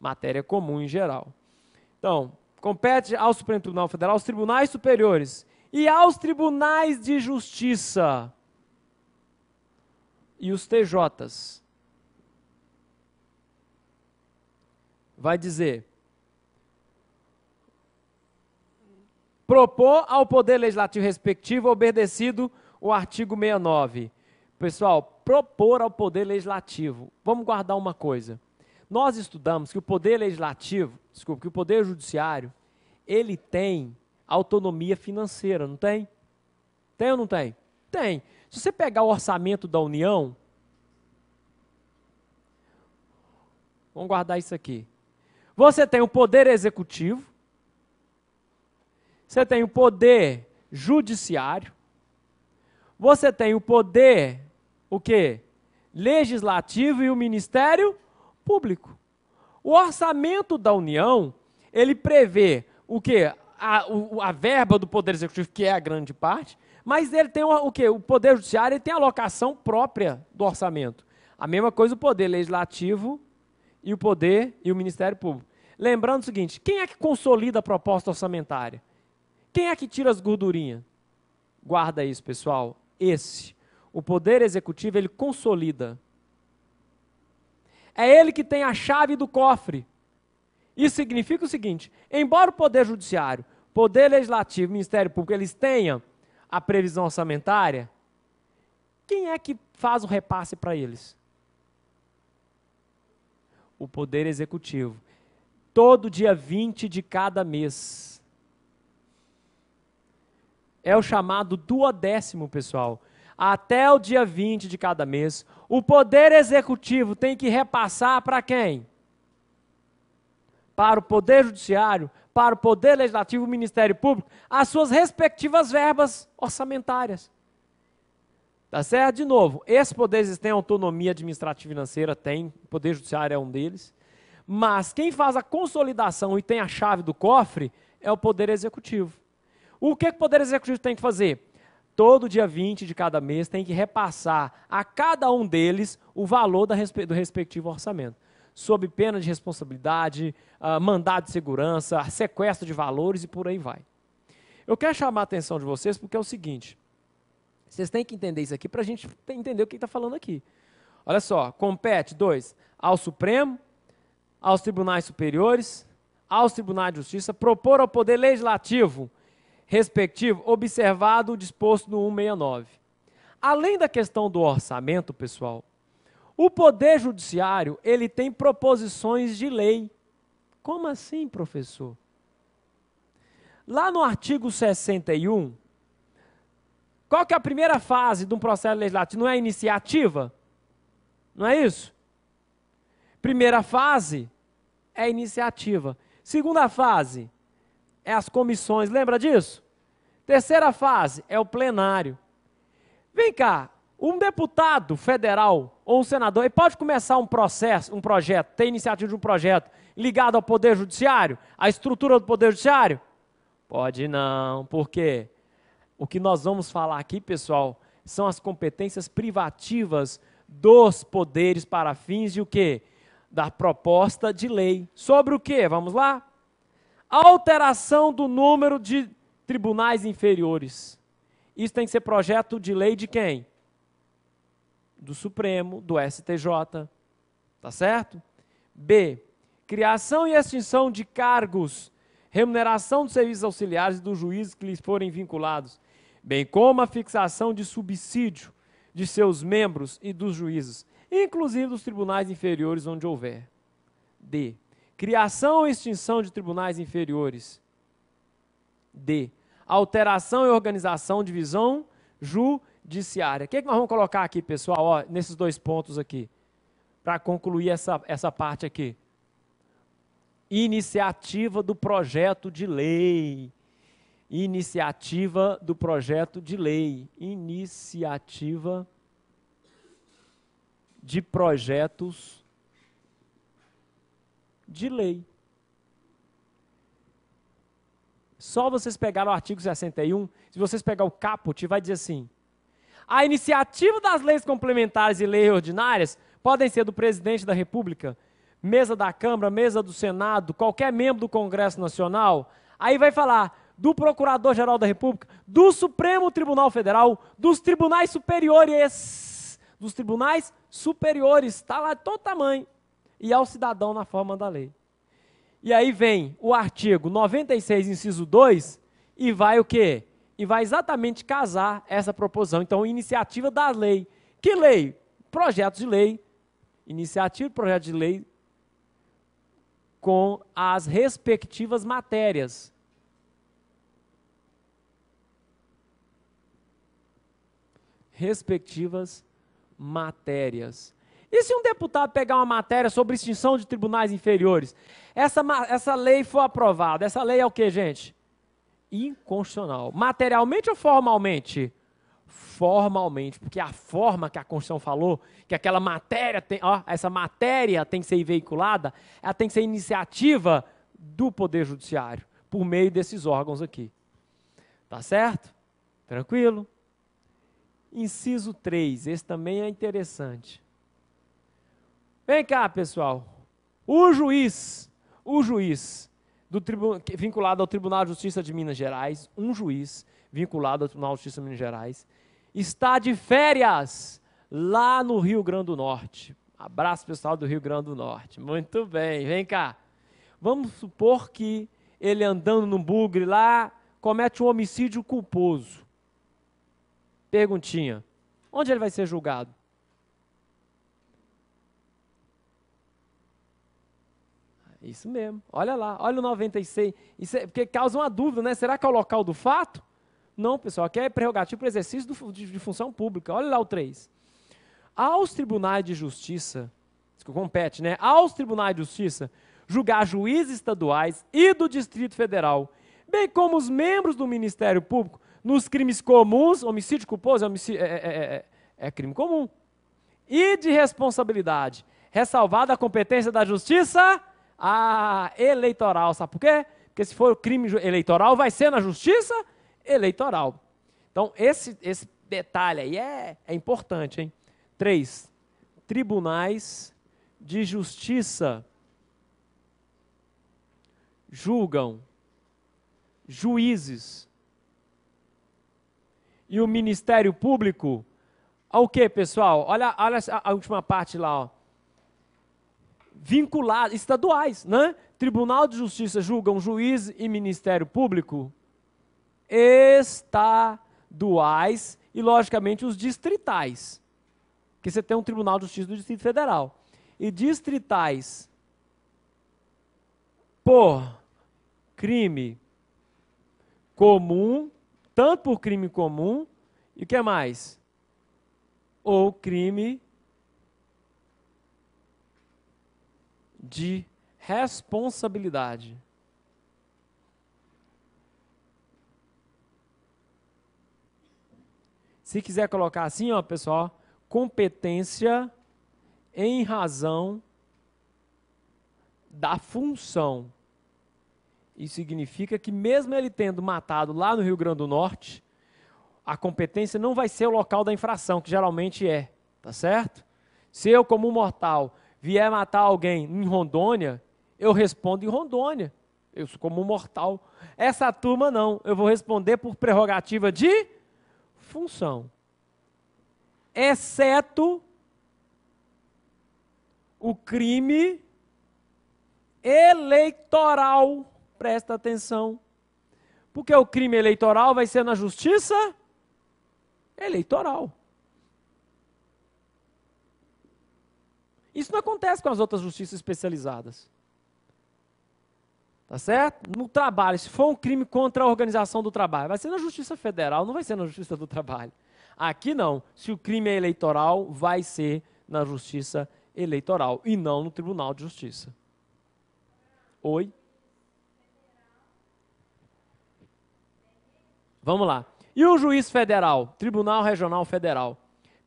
Matéria comum em geral. Então, Compete ao Supremo Tribunal Federal, aos tribunais superiores e aos tribunais de justiça e os TJs. Vai dizer: propor ao Poder Legislativo respectivo obedecido o artigo 69. Pessoal, propor ao Poder Legislativo. Vamos guardar uma coisa. Nós estudamos que o Poder Legislativo desculpa, que o poder judiciário ele tem autonomia financeira, não tem? Tem ou não tem? Tem. Se você pegar o orçamento da União, vamos guardar isso aqui. Você tem o poder executivo, você tem o poder judiciário, você tem o poder o quê? Legislativo e o Ministério Público. O orçamento da União, ele prevê o quê? A, o, a verba do Poder Executivo, que é a grande parte, mas ele tem o quê? O Poder Judiciário tem a alocação própria do orçamento. A mesma coisa o Poder Legislativo e o Poder e o Ministério Público. Lembrando o seguinte, quem é que consolida a proposta orçamentária? Quem é que tira as gordurinhas? Guarda isso, pessoal. Esse. O Poder Executivo, ele consolida é ele que tem a chave do cofre. Isso significa o seguinte: embora o Poder Judiciário, Poder Legislativo, Ministério Público, eles tenham a previsão orçamentária, quem é que faz o repasse para eles? O Poder Executivo. Todo dia 20 de cada mês. É o chamado duodécimo, pessoal até o dia 20 de cada mês, o poder executivo tem que repassar para quem? Para o poder judiciário, para o poder legislativo, o Ministério Público, as suas respectivas verbas orçamentárias. Tá certo? De novo, esses poderes têm autonomia administrativa e financeira, tem, o Poder Judiciário é um deles. Mas quem faz a consolidação e tem a chave do cofre é o Poder Executivo. O que, que o Poder Executivo tem que fazer? todo dia 20 de cada mês tem que repassar a cada um deles o valor do respectivo orçamento. Sob pena de responsabilidade, ah, mandado de segurança, sequestro de valores e por aí vai. Eu quero chamar a atenção de vocês porque é o seguinte: vocês têm que entender isso aqui para a gente entender o que está falando aqui. Olha só, compete, dois, ao Supremo, aos tribunais superiores, aos tribunais de justiça, propor ao Poder Legislativo respectivo, observado o disposto no 169. Além da questão do orçamento, pessoal, o poder judiciário, ele tem proposições de lei. Como assim, professor? Lá no artigo 61, qual que é a primeira fase de um processo legislativo? Não é a iniciativa? Não é isso? Primeira fase é a iniciativa. Segunda fase, é as comissões, lembra disso? Terceira fase é o plenário. Vem cá, um deputado federal ou um senador, ele pode começar um processo, um projeto, ter iniciativa de um projeto ligado ao Poder Judiciário, à estrutura do Poder Judiciário? Pode não, porque o que nós vamos falar aqui, pessoal, são as competências privativas dos poderes para fins de o quê? Da proposta de lei. Sobre o quê? Vamos lá? alteração do número de tribunais inferiores. Isso tem que ser projeto de lei de quem? Do Supremo, do STJ. Tá certo? B. Criação e extinção de cargos, remuneração dos serviços auxiliares e dos juízes que lhes forem vinculados, bem como a fixação de subsídio de seus membros e dos juízes, inclusive dos tribunais inferiores onde houver. D criação e extinção de tribunais inferiores. D. Alteração e organização, divisão judiciária. O que, é que nós vamos colocar aqui, pessoal, ó, nesses dois pontos aqui, para concluir essa, essa parte aqui? Iniciativa do projeto de lei. Iniciativa do projeto de lei. Iniciativa de projetos de lei. Só vocês pegaram o artigo 61, se vocês pegar o caput, vai dizer assim: a iniciativa das leis complementares e leis ordinárias podem ser do presidente da República, mesa da Câmara, mesa do Senado, qualquer membro do Congresso Nacional. Aí vai falar do Procurador-Geral da República, do Supremo Tribunal Federal, dos tribunais superiores. Dos tribunais superiores, está lá de todo tamanho e ao cidadão na forma da lei. E aí vem o artigo 96, inciso 2, e vai o quê? E vai exatamente casar essa proposição. Então, iniciativa da lei. Que lei? Projeto de lei, iniciativa e projeto de lei com as respectivas matérias. Respectivas matérias. E se um deputado pegar uma matéria sobre extinção de tribunais inferiores? Essa, essa lei foi aprovada. Essa lei é o que, gente? Inconstitucional. Materialmente ou formalmente? Formalmente, porque a forma que a Constituição falou, que aquela matéria tem, ó, essa matéria tem que ser veiculada, ela tem que ser iniciativa do Poder Judiciário, por meio desses órgãos aqui. Tá certo? Tranquilo? Inciso 3, esse também é interessante. Vem cá, pessoal. O juiz, o juiz do vinculado ao Tribunal de Justiça de Minas Gerais, um juiz vinculado ao Tribunal de Justiça de Minas Gerais, está de férias lá no Rio Grande do Norte. Abraço, pessoal do Rio Grande do Norte. Muito bem, vem cá. Vamos supor que ele andando no bugre lá comete um homicídio culposo. Perguntinha: onde ele vai ser julgado? Isso mesmo. Olha lá, olha o 96. Isso é, porque causa uma dúvida, né? Será que é o local do fato? Não, pessoal, aqui é prerrogativo para exercício do, de, de, função pública. Olha lá o 3. Aos tribunais de justiça, isso que compete, né? Aos tribunais de justiça, julgar juízes estaduais e do Distrito Federal, bem como os membros do Ministério Público, nos crimes comuns, homicídio culposo é, homicídio, é é, é, é crime comum, e de responsabilidade, ressalvada a competência da justiça a eleitoral. Sabe por quê? Porque se for crime eleitoral, vai ser na justiça eleitoral. Então, esse, esse detalhe aí é, é importante, hein? Três, tribunais de justiça julgam juízes e o Ministério Público ao que, pessoal? Olha, olha a última parte lá, ó vinculados, estaduais, né? Tribunal de Justiça julgam juiz e Ministério Público estaduais e, logicamente, os distritais. Porque você tem um Tribunal de Justiça do Distrito Federal. E distritais por crime comum, tanto por crime comum, e o que mais? Ou crime de responsabilidade. Se quiser colocar assim, ó, pessoal, competência em razão da função. Isso significa que mesmo ele tendo matado lá no Rio Grande do Norte, a competência não vai ser o local da infração, que geralmente é, tá certo? Se eu como mortal vier matar alguém em Rondônia, eu respondo em Rondônia. Eu sou como um mortal. Essa turma não, eu vou responder por prerrogativa de função. Exceto o crime eleitoral. Presta atenção. Porque o crime eleitoral vai ser na justiça eleitoral. Isso não acontece com as outras justiças especializadas. Tá certo? No trabalho, se for um crime contra a organização do trabalho, vai ser na Justiça Federal, não vai ser na Justiça do Trabalho. Aqui não. Se o crime é eleitoral, vai ser na Justiça Eleitoral e não no Tribunal de Justiça. Oi? Vamos lá. E o juiz federal, Tribunal Regional Federal,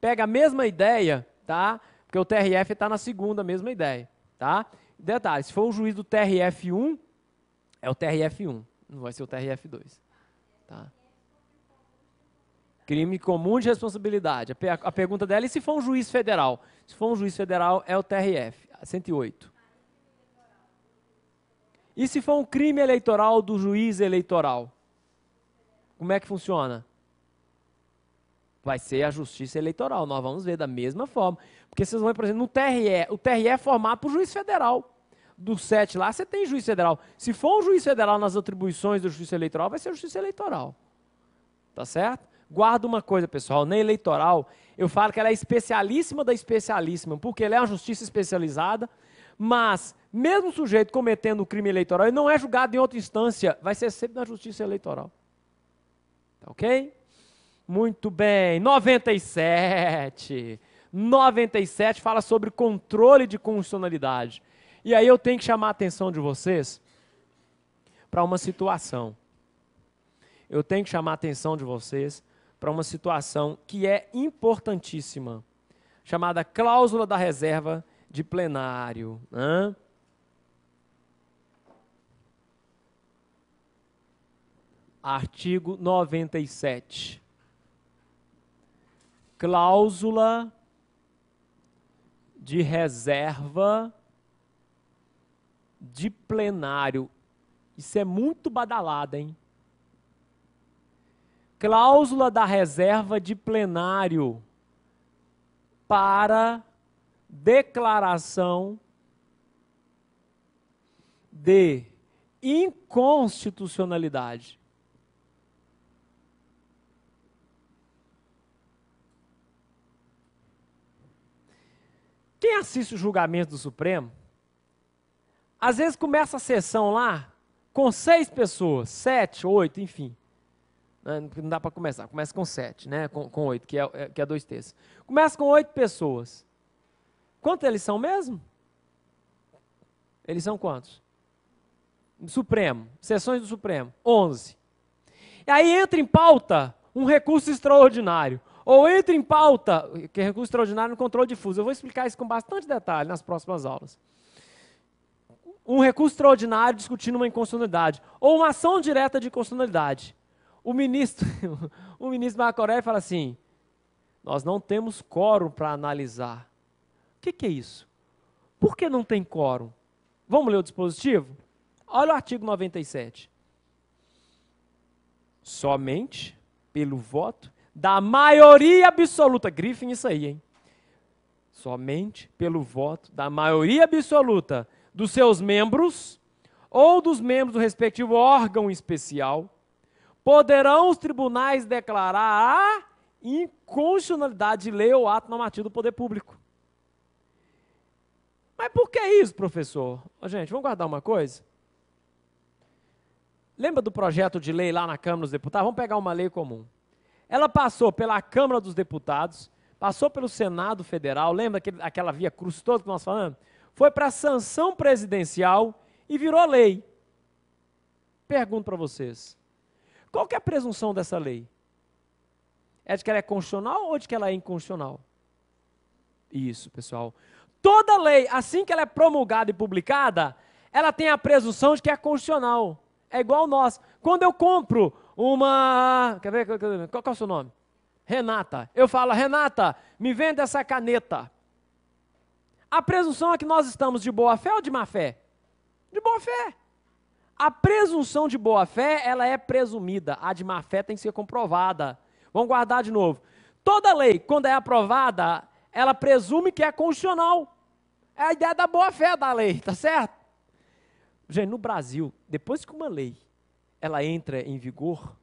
pega a mesma ideia, tá? Porque o TRF está na segunda, mesma ideia. Tá? Detalhe, se for um juiz do TRF1, é o TRF1, não vai ser o TRF2. Tá? Crime comum de responsabilidade. A, a pergunta dela é se for um juiz federal. Se for um juiz federal, é o TRF, 108. E se for um crime eleitoral do juiz eleitoral? Como é que funciona? Vai ser a justiça eleitoral. Nós vamos ver da mesma forma. Porque vocês vão, por exemplo, no TRE. O TRE é formado por juiz federal. Do 7 lá, você tem juiz federal. Se for um juiz federal nas atribuições da justiça eleitoral, vai ser justiça eleitoral. Tá certo? Guarda uma coisa, pessoal. Na eleitoral, eu falo que ela é especialíssima da especialíssima, porque ela é uma justiça especializada, mas mesmo o sujeito cometendo o crime eleitoral, ele não é julgado em outra instância, vai ser sempre na justiça eleitoral. Tá ok? Muito bem. 97. 97 fala sobre controle de constitucionalidade. E aí eu tenho que chamar a atenção de vocês para uma situação. Eu tenho que chamar a atenção de vocês para uma situação que é importantíssima, chamada cláusula da reserva de plenário. Né? Artigo 97. Cláusula de reserva de plenário. Isso é muito badalado, hein? Cláusula da reserva de plenário para declaração de inconstitucionalidade. Quem assiste o julgamento do Supremo, às vezes começa a sessão lá com seis pessoas, sete, oito, enfim. Né, não dá para começar, começa com sete, né? com, com oito, que é, é que é dois terços. Começa com oito pessoas. Quantos eles são mesmo? Eles são quantos? Supremo, sessões do Supremo, onze. E aí entra em pauta um recurso extraordinário. Ou entra em pauta, que é recurso extraordinário no controle difuso. Eu vou explicar isso com bastante detalhe nas próximas aulas. Um recurso extraordinário discutindo uma inconstitucionalidade. Ou uma ação direta de inconstitucionalidade. O ministro, o ministro Marco Aurélio fala assim, nós não temos quórum para analisar. O que, que é isso? Por que não tem quórum? Vamos ler o dispositivo? Olha o artigo 97. Somente pelo voto da maioria absoluta, grifem isso aí, hein? Somente pelo voto da maioria absoluta dos seus membros ou dos membros do respectivo órgão especial, poderão os tribunais declarar a inconstitucionalidade de lei ou ato normativo do poder público. Mas por que isso, professor? Gente, vamos guardar uma coisa? Lembra do projeto de lei lá na Câmara dos Deputados? Vamos pegar uma lei comum. Ela passou pela Câmara dos Deputados, passou pelo Senado Federal, lembra aquele, aquela via cruz toda que nós falamos? Foi para a sanção presidencial e virou lei. Pergunto para vocês, qual que é a presunção dessa lei? É de que ela é constitucional ou de que ela é inconstitucional? Isso, pessoal. Toda lei, assim que ela é promulgada e publicada, ela tem a presunção de que é constitucional. É igual nós. Quando eu compro uma. Quer ver? Qual, qual é o seu nome? Renata. Eu falo, Renata, me venda essa caneta. A presunção é que nós estamos de boa fé ou de má fé? De boa fé. A presunção de boa fé, ela é presumida. A de má fé tem que ser comprovada. Vamos guardar de novo. Toda lei, quando é aprovada, ela presume que é constitucional. É a ideia da boa fé da lei, tá certo? Gente, no Brasil, depois que uma lei ela entra em vigor,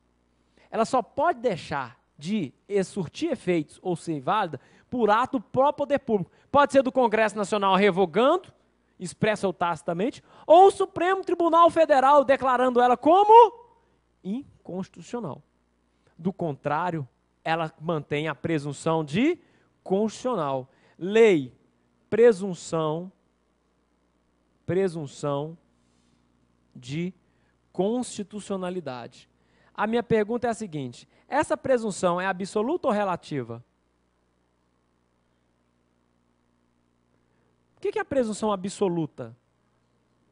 ela só pode deixar de surtir efeitos ou ser inválida por ato pró poder público. Pode ser do Congresso Nacional revogando, expressa ou tacitamente, ou o Supremo Tribunal Federal declarando ela como inconstitucional. Do contrário, ela mantém a presunção de constitucional. Lei, presunção, presunção de constitucionalidade. A minha pergunta é a seguinte: essa presunção é absoluta ou relativa? O que é a presunção absoluta?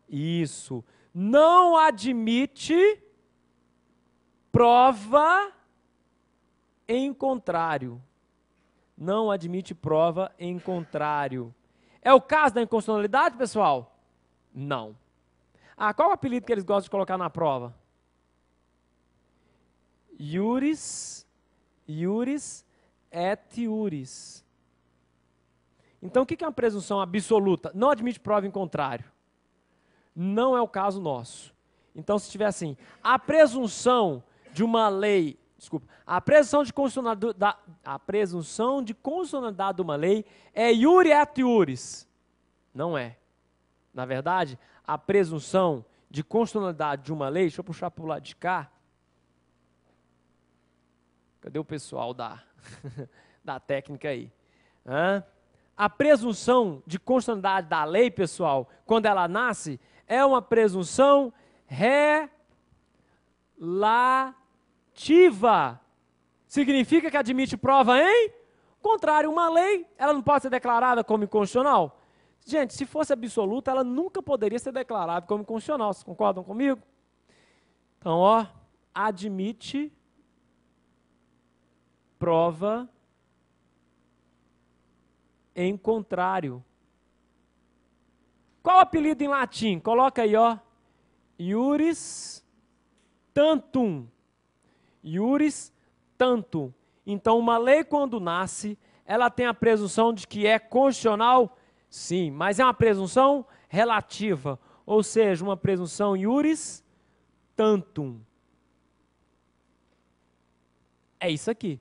Isso. Não admite prova em contrário. Não admite prova em contrário. É o caso da inconstitucionalidade, pessoal? Não. Ah, qual o apelido que eles gostam de colocar na prova? Iuris, iuris et iuris. Então, o que é uma presunção absoluta? Não admite prova em contrário. Não é o caso nosso. Então, se tiver assim, a presunção de uma lei, desculpa, a presunção de constitucionalidade, da, a presunção de constitucionalidade de uma lei é iuri et iuris. Não é na verdade, a presunção de constitucionalidade de uma lei, deixa eu puxar para o lado de cá. Cadê o pessoal da, da técnica aí? Hã? A presunção de constitucionalidade da lei, pessoal, quando ela nasce, é uma presunção relativa. Significa que admite prova em contrário. Uma lei, ela não pode ser declarada como inconstitucional Gente, se fosse absoluta, ela nunca poderia ser declarada como constitucional. Vocês concordam comigo? Então, ó, admite, prova em contrário. Qual o apelido em latim? Coloca aí, ó. Iuris tantum. Iuris tantum. Então, uma lei, quando nasce, ela tem a presunção de que é constitucional Sim, mas é uma presunção relativa, ou seja, uma presunção iuris tantum. É isso aqui.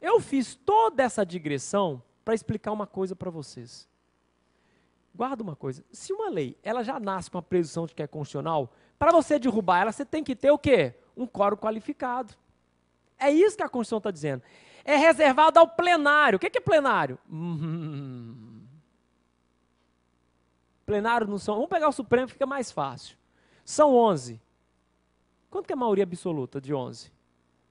Eu fiz toda essa digressão para explicar uma coisa para vocês. Guarda uma coisa, se uma lei, ela já nasce com a presunção de que é constitucional, para você derrubar ela, você tem que ter o quê? Um coro qualificado. É isso que a Constituição está dizendo. É reservado ao plenário. O que é plenário? Hum, Plenário não são. Vamos pegar o Supremo, fica mais fácil. São 11. Quanto que é a maioria absoluta de 11?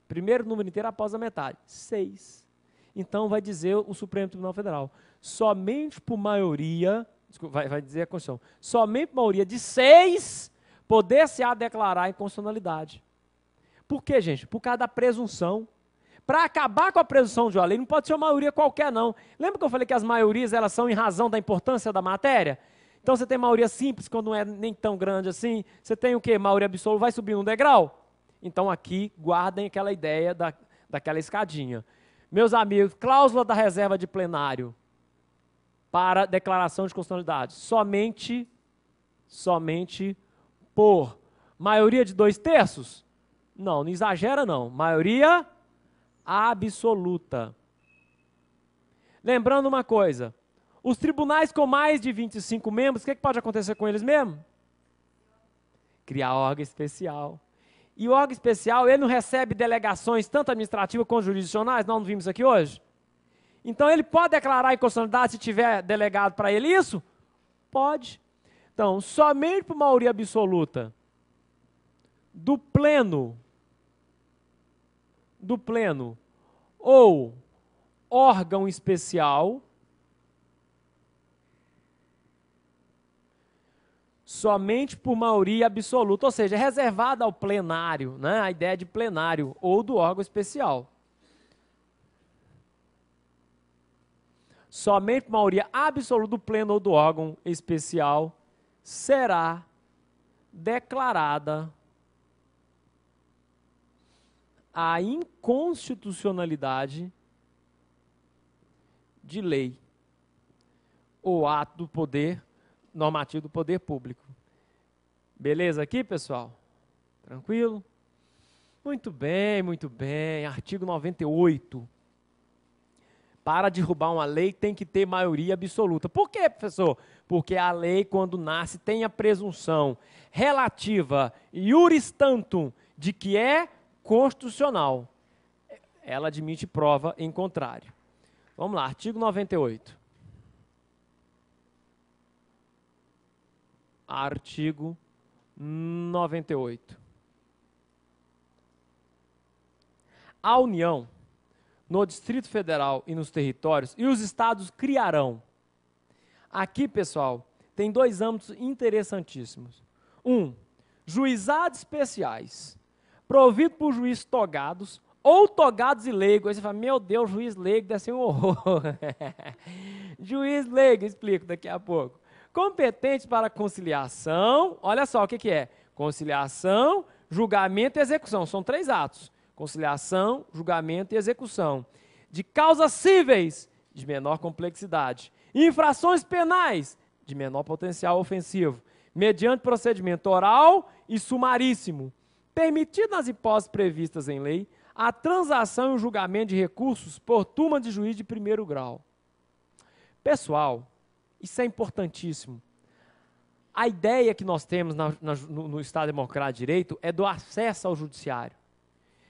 Primeiro número inteiro após a metade. 6. Então vai dizer o Supremo Tribunal Federal. Somente por maioria, desculpa, vai, vai dizer a Constituição, somente por maioria de 6 poder-se-á declarar inconstitucionalidade. Por quê, gente? Por causa da presunção. Para acabar com a presunção de uma lei, não pode ser uma maioria qualquer, não. Lembra que eu falei que as maiorias elas são em razão da importância da matéria? Então você tem maioria simples, quando não é nem tão grande assim. Você tem o que? Maioria absoluta, vai subir um degrau. Então aqui, guardem aquela ideia da, daquela escadinha. Meus amigos, cláusula da reserva de plenário para declaração de constitucionalidade. Somente, somente por maioria de dois terços? Não, não exagera não. Maioria absoluta. Lembrando uma coisa, os tribunais com mais de 25 membros, o que, é que pode acontecer com eles mesmo? Criar órgão especial. E o órgão especial, ele não recebe delegações, tanto administrativas quanto jurisdicionais, não, não vimos aqui hoje? Então, ele pode declarar inconstitucionalidade se tiver delegado para ele isso? Pode. Então, somente por maioria absoluta do pleno, do pleno ou órgão especial, somente por maioria absoluta, ou seja, reservada ao plenário, né? a ideia de plenário ou do órgão especial. Somente por maioria absoluta do pleno ou do órgão especial será declarada a inconstitucionalidade de lei ou ato do poder normativo do poder público. Beleza aqui, pessoal? Tranquilo? Muito bem, muito bem. Artigo 98. Para derrubar uma lei tem que ter maioria absoluta. Por quê, professor? Porque a lei, quando nasce, tem a presunção relativa, iuris tantum, de que é constitucional. Ela admite prova em contrário. Vamos lá, artigo 98. Artigo 98. A União, no Distrito Federal e nos territórios, e os estados criarão. Aqui, pessoal, tem dois âmbitos interessantíssimos. Um, juizados especiais, provido por juízes togados ou togados e leigo. Aí você fala, meu Deus, juiz leigo deve ser um horror. juiz leigo, explico daqui a pouco competente para conciliação, olha só o que, que é: conciliação, julgamento e execução. São três atos: conciliação, julgamento e execução. De causas cíveis, de menor complexidade. Infrações penais, de menor potencial ofensivo. Mediante procedimento oral e sumaríssimo. Permitido nas hipóteses previstas em lei a transação e o julgamento de recursos por turma de juiz de primeiro grau. Pessoal, isso é importantíssimo. A ideia que nós temos na, na, no, no, Estado Democrático de Direito é do acesso ao judiciário.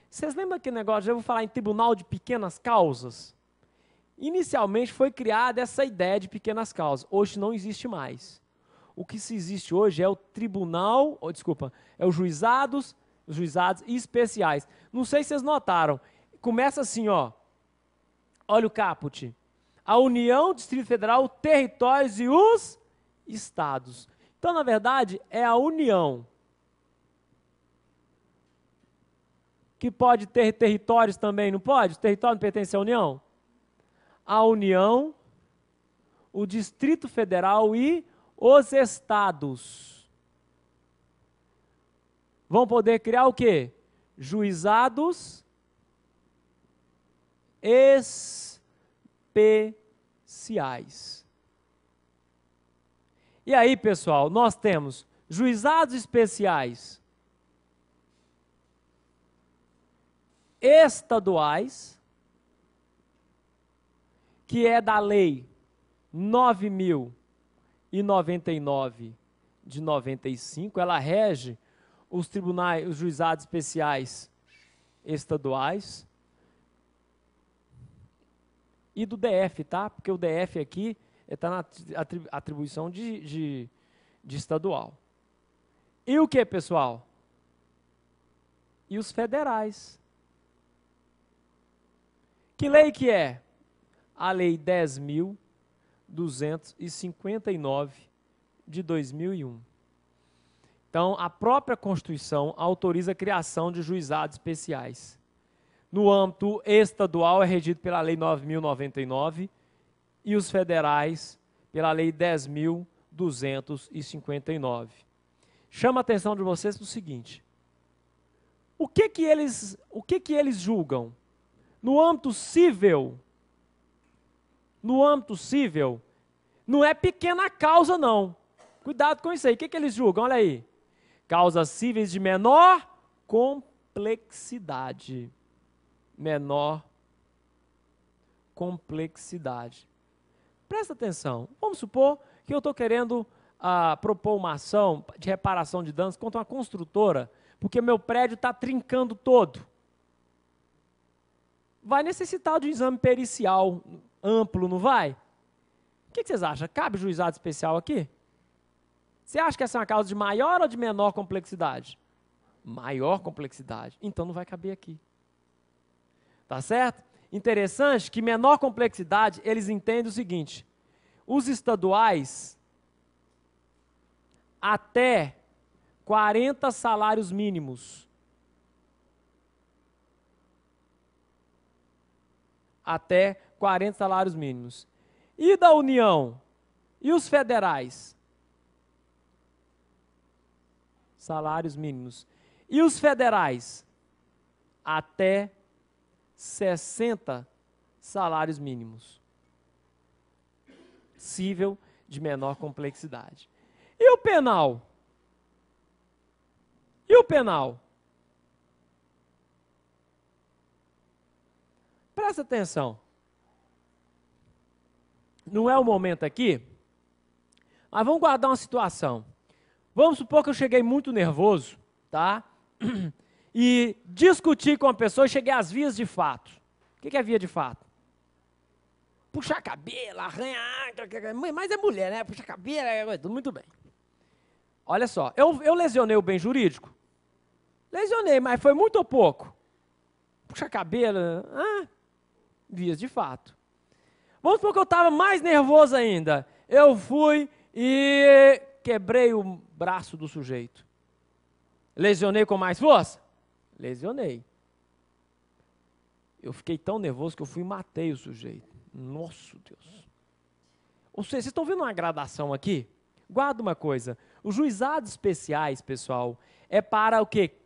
Vocês lembram aquele negócio, eu vou falar em tribunal de pequenas causas? Inicialmente foi criada essa ideia de pequenas causas. Hoje não existe mais. O que se existe hoje é o tribunal, oh, desculpa, é os juizados, os juizados especiais. Não sei se vocês notaram. Começa assim, ó. Olha o caput a União, o Distrito Federal, territórios e os estados. Então, na verdade, é a União que pode ter territórios também, não pode? O território não pertence à União? A União, o Distrito Federal e os estados vão poder criar o quê? Juizados especiais especiais. E aí, pessoal, nós temos juizados especiais estaduais, que é da lei 9099 de 95, ela rege os tribunais, os juizados especiais estaduais e do DF, tá? Porque o DF aqui está eh, na atribuição de, de, de estadual. E o que, pessoal? E os federais. Que lei que é? A Lei 10.259 de 2001. Então, a própria Constituição autoriza a criação de juizados especiais no âmbito estadual é regido pela Lei 9.099 e os federais pela Lei 10.259. Chama a atenção de vocês para o seguinte: o que que eles, o que que eles julgam? No âmbito civil, no âmbito civil, não é pequena causa não. Cuidado com isso aí. O que que eles julgam? Olha aí. Causas cíveis de menor complexidade menor complexidade. Presta atenção. Vamos supor que eu estou querendo ah, propor uma ação de reparação de danos contra uma construtora, porque meu prédio está trincando todo. Vai necessitar de um exame pericial amplo, não vai? O que, que vocês acham? Cabe juizado especial aqui? Você acha que essa é uma causa de maior ou de menor complexidade? Maior complexidade. Então não vai caber aqui. Tá certo? Interessante que menor complexidade, eles entendem o seguinte: os estaduais até 40 salários mínimos. Até 40 salários mínimos. E da União? E os federais? Salários mínimos. E os federais? Até 60 salários mínimos. Cível de menor complexidade. E o penal? E o penal? Presta atenção. Não é o momento aqui, mas vamos guardar uma situação. Vamos supor que eu cheguei muito nervoso, tá? e discuti com a pessoa, cheguei às vias de fato. O que é via de fato? Puxar cabelo, arranhar, mas é mulher, né? Puxar cabelo, é, é, tudo muito bem. Olha só, eu, eu lesionei o bem jurídico? Lesionei, mas foi muito ou pouco? Puxar cabelo, ah, vias de fato. Vamos supor que eu estava mais nervoso ainda. Eu fui e quebrei o braço do sujeito. Lesionei com mais força? Lesionei. Eu fiquei tão nervoso que eu fui e matei o sujeito. Nossa Deus. Ou seja, vocês estão vendo uma gradação aqui? Guarda uma coisa. Os juizados especiais, pessoal, é para o quê?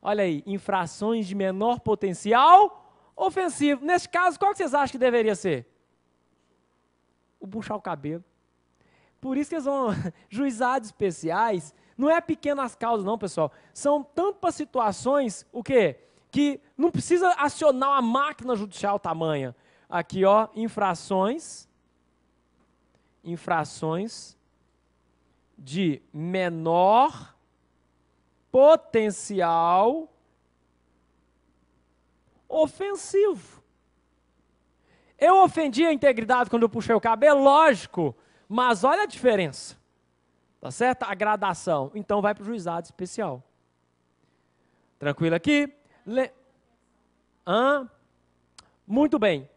Olha aí, infrações de menor potencial ofensivo. Nesse caso, qual que vocês acham que deveria ser? O puxar o cabelo. Por isso que eles vão. Juizados especiais não é pequenas causas, não, pessoal. São tantas situações, o quê? Que não precisa acionar a máquina judicial tamanha. Aqui, ó, infrações. Infrações de menor potencial ofensivo. Eu ofendi a integridade quando eu puxei o cabelo, lógico, mas olha a diferença. Tá certo? A gradação. Então vai para o juizado especial. Tranquilo aqui? Le... Hã? Muito bem.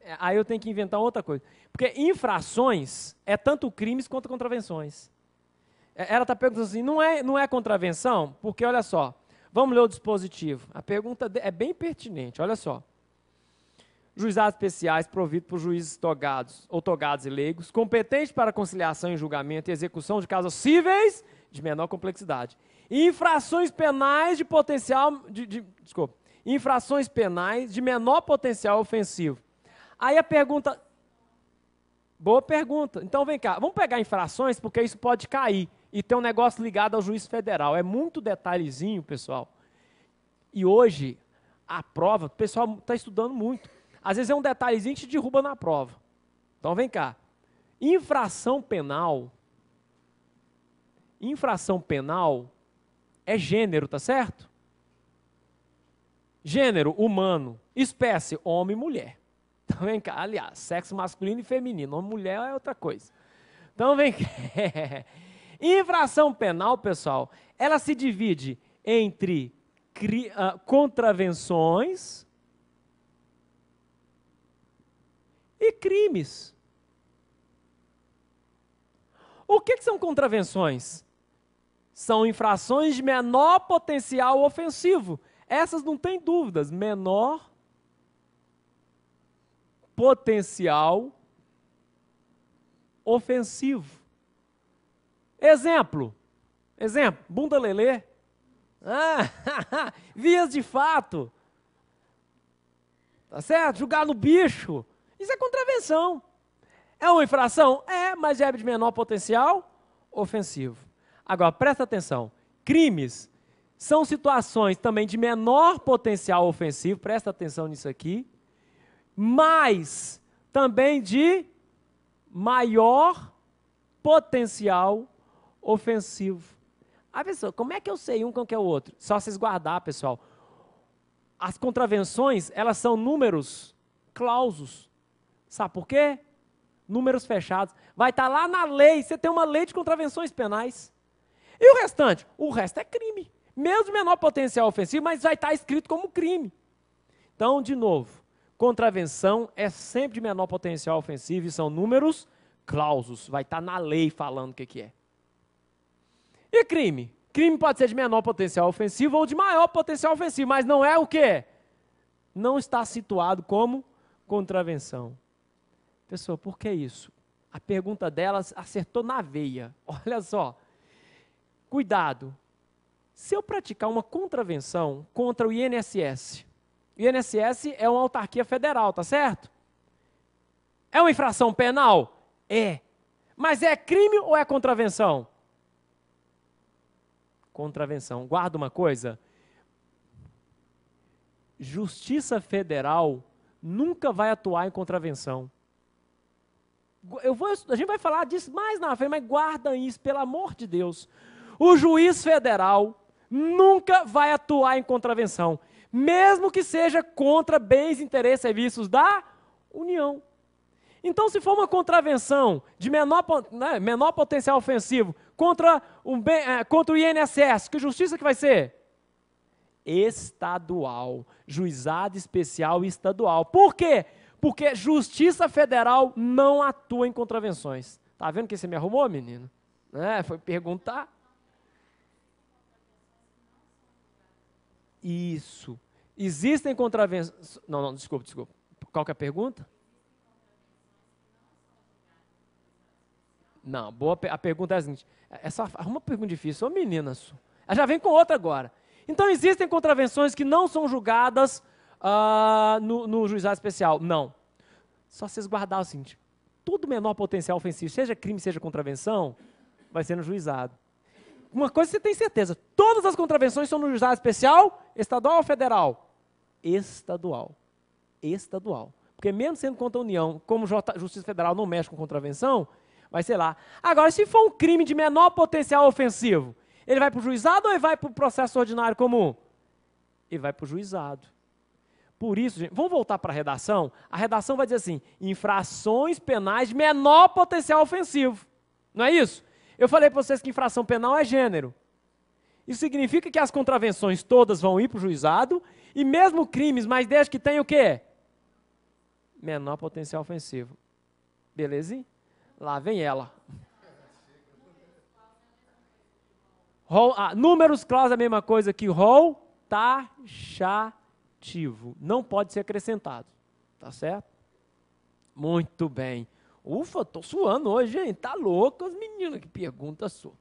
É, aí eu tenho que inventar outra coisa. Porque infrações é tanto crimes quanto contravenções. É, ela está perguntando assim, não é, não é contravenção? Porque, olha só, vamos ler o dispositivo. A pergunta é bem pertinente, olha só juizados especiais providos por juízes togados, ou togados e leigos, competentes para conciliação e julgamento e execução de casos cíveis de menor complexidade. Infrações penais de potencial. De, de, desculpa. Infrações penais de menor potencial ofensivo. Aí a pergunta. Boa pergunta. Então vem cá, vamos pegar infrações, porque isso pode cair e ter um negócio ligado ao juiz federal. É muito detalhezinho, pessoal. E hoje, a prova, o pessoal está estudando muito. Às vezes é um detalhezinho que te derruba na prova. Então vem cá. Infração penal. Infração penal é gênero, tá certo? Gênero humano, espécie homem e mulher. Então vem cá, aliás, sexo masculino e feminino, homem e mulher é outra coisa. Então vem cá. Infração penal, pessoal, ela se divide entre ah, contravenções e crimes. O que, que são contravenções? São infrações de menor potencial ofensivo. Essas não tem dúvidas. Menor potencial ofensivo. Exemplo. Exemplo. Bunda lelê. Ah, vias de fato. Tá certo? Jogar no bicho. Isso é contravenção. É uma infração? É, mas é de menor potencial ofensivo. Agora, presta atenção: crimes são situações também de menor potencial ofensivo, presta atenção nisso aqui, mas também de maior potencial ofensivo. Ah, pessoal, como é que eu sei um com que é o outro? Só vocês guardar, pessoal. As contravenções, elas são números clausos. Sabe por quê? Números fechados. Vai estar tá lá na lei, você tem uma lei de contravenções penais. E o restante? O resto é crime. Mesmo menor potencial ofensivo, mas vai estar tá escrito como crime. Então, de novo, contravenção é sempre de menor potencial ofensivo e são números clausos. Vai estar tá na lei falando o que, que é. E crime? Crime pode ser de menor potencial ofensivo ou de maior potencial ofensivo, mas não é o que? Não está situado como contravenção. Pessoa, por que isso? A pergunta delas acertou na veia. Olha só. Cuidado. Se eu praticar uma contravenção contra o INSS, o INSS é uma autarquia federal, tá certo? É uma infração penal? É. Mas é crime ou é contravenção? Contravenção. Guarda uma coisa. Justiça Federal nunca vai atuar em contravenção eu vou, a gente vai falar disso mais na frente, mas guarda isso, pelo amor de Deus. O juiz federal nunca vai atuar em contravenção, mesmo que seja contra bens, interesses, e serviços da União. Então, se for uma contravenção de menor, né, menor potencial ofensivo contra, um é, contra o INSS, que justiça que vai ser? Estadual, juizado especial estadual. Por quê? porque Justiça Federal não atua em contravenções. Tá vendo que você me arrumou, menino? É, foi perguntar. Isso. Existem contravenções. Não, não, desculpa, desculpa. Qual que é a pergunta? Não, boa. A pergunta é a seguinte: essa, é arruma uma pergunta difícil, ô menina. Ela já vem com outra agora. Então, existem contravenções que não são julgadas uh, no, no juizado especial? Não. Só se guardar assim, tipo, todo menor potencial ofensivo, seja crime, seja contravenção, vai ser no juizado. Uma coisa você tem certeza, todas as contravenções são no juizado especial, estadual ou federal? Estadual. Estadual. Porque mesmo sendo contra a União, como Justiça Federal não mexe com contravenção, vai ser lá. Agora, se for um crime de menor potencial ofensivo, ele vai para o juizado ou ele vai para o processo ordinário comum? Ele vai para o juizado. Por isso, gente, vamos voltar para a redação? A redação vai dizer assim: infrações penais de menor potencial ofensivo. Não é isso? Eu falei para vocês que infração penal é gênero. Isso significa que as contravenções todas vão ir para o juizado, e mesmo crimes, mas desde que tenha o quê? Menor potencial ofensivo. Beleza? Lá vem ela. Rol, ah, números, cláusulas é a mesma coisa que rol, taxação não pode ser acrescentado. Tá certo? Muito bem. Ufa, tô suando hoje, hein? Tá louco as meninas que pergunta sua.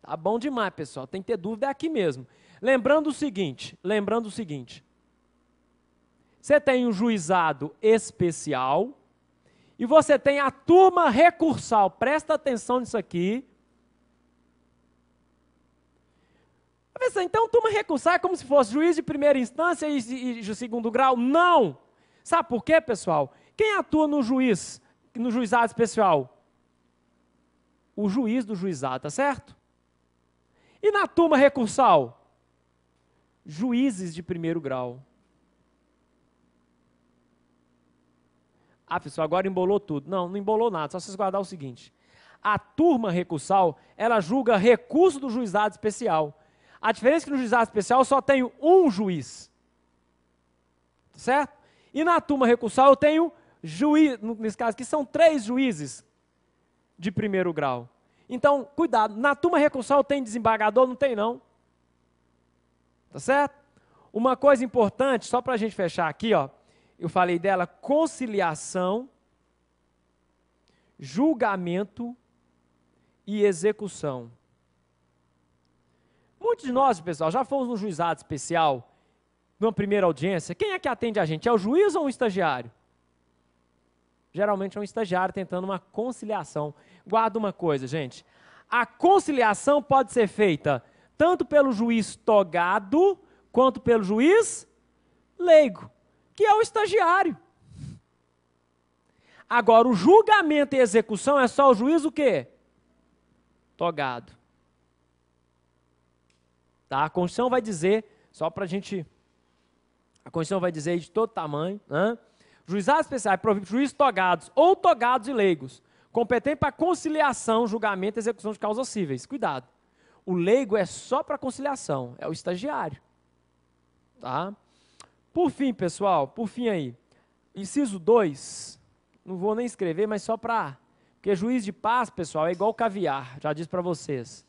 Tá bom demais, pessoal. Tem que ter dúvida é aqui mesmo. Lembrando o seguinte, lembrando o seguinte. Você tem o um juizado especial e você tem a turma recursal. Presta atenção nisso aqui, Pensa, então turma recursal é como se fosse juiz de primeira instância e, e de segundo grau? Não! Sabe por quê, pessoal? Quem atua no juiz, no juizado especial? O juiz do juizado, tá certo? E na turma recursal? Juízes de primeiro grau. Ah, pessoal, agora embolou tudo. Não, não embolou nada, só vocês guardar o seguinte. A turma recursal, ela julga recurso do juizado especial a diferença é que no juizado especial só tenho um juiz. Tá certo? E na turma recursal eu tenho juiz, nesse caso aqui são três juízes de primeiro grau. Então, cuidado, na turma recursal tem desembargador? Não tem não. Tá certo? Uma coisa importante, só para a gente fechar aqui, ó, eu falei dela, conciliação, julgamento e execução. Muitos de nós, pessoal, já fomos no juizado especial, numa primeira audiência. Quem é que atende a gente? É o juiz ou um estagiário? Geralmente é um estagiário tentando uma conciliação. Guarda uma coisa, gente. A conciliação pode ser feita tanto pelo juiz togado quanto pelo juiz leigo, que é o estagiário. Agora, o julgamento e execução é só o juiz o quê? Togado. Tá? A Constituição vai dizer, só para a gente. A Constituição vai dizer de todo tamanho. Né? Juizados especiais, é juízes togados ou togados e leigos, competente para conciliação, julgamento e execução de causas cíveis. Cuidado. O leigo é só para conciliação, é o estagiário. Tá? Por fim, pessoal, por fim aí. Inciso 2, não vou nem escrever, mas só para. Porque juiz de paz, pessoal, é igual caviar, já disse para vocês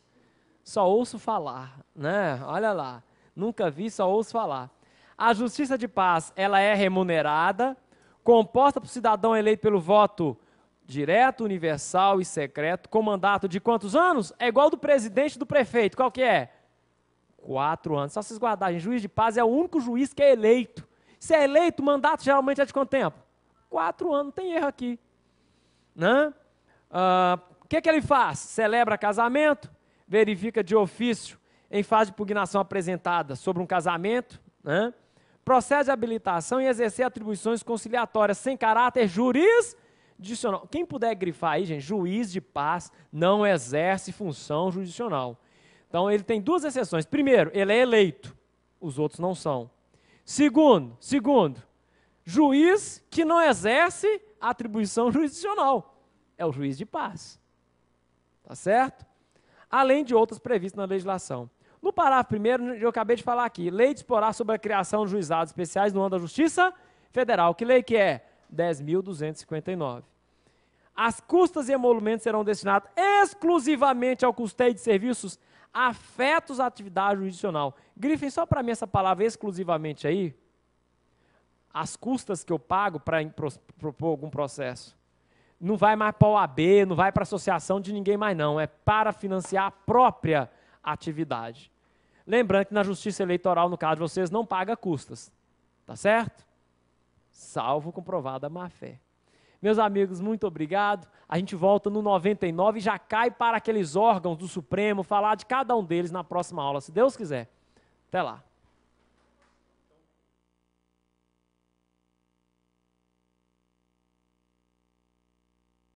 só ouço falar, né? Olha lá, nunca vi, só ouço falar. A justiça de paz, ela é remunerada, composta por cidadão eleito pelo voto direto, universal e secreto, com mandato de quantos anos? É igual do presidente e do prefeito, qual que é? Quatro anos, só vocês guardarem, juiz de paz é o único juiz que é eleito. Se é eleito, o mandato geralmente é de quanto tempo? Quatro anos, não tem erro aqui. Né? Ah, o né? uh, que, que ele faz? Celebra casamento, verifica de ofício em fase de pugnação apresentada sobre um casamento, né? de habilitação e exercer atribuições conciliatórias sem caráter jurisdicional. Quem puder grifar aí, gente, juiz de paz não exerce função jurisdicional. Então, ele tem duas exceções. Primeiro, ele é eleito, os outros não são. Segundo, segundo, juiz que não exerce atribuição jurisdicional. É o juiz de paz. Tá certo? além de outras previstas na legislação. No parágrafo primeiro, eu acabei de falar aqui, lei disporá sobre a criação de juizados especiais no âmbito da Justiça Federal. Que lei que é? 10.259. As custas e emolumentos serão destinados exclusivamente ao custeio de serviços afetos à atividade jurisdicional. Grifem só para mim essa palavra exclusivamente aí. As custas que eu pago para propor algum processo não vai mais para o AB, não vai para a associação de ninguém mais, não. É para financiar a própria atividade. Lembrando que na justiça eleitoral, no caso de vocês, não paga custas. Tá certo? Salvo comprovada má-fé. Meus amigos, muito obrigado. A gente volta no 99 e já cai para aqueles órgãos do Supremo, falar de cada um deles na próxima aula, se Deus quiser. Até lá.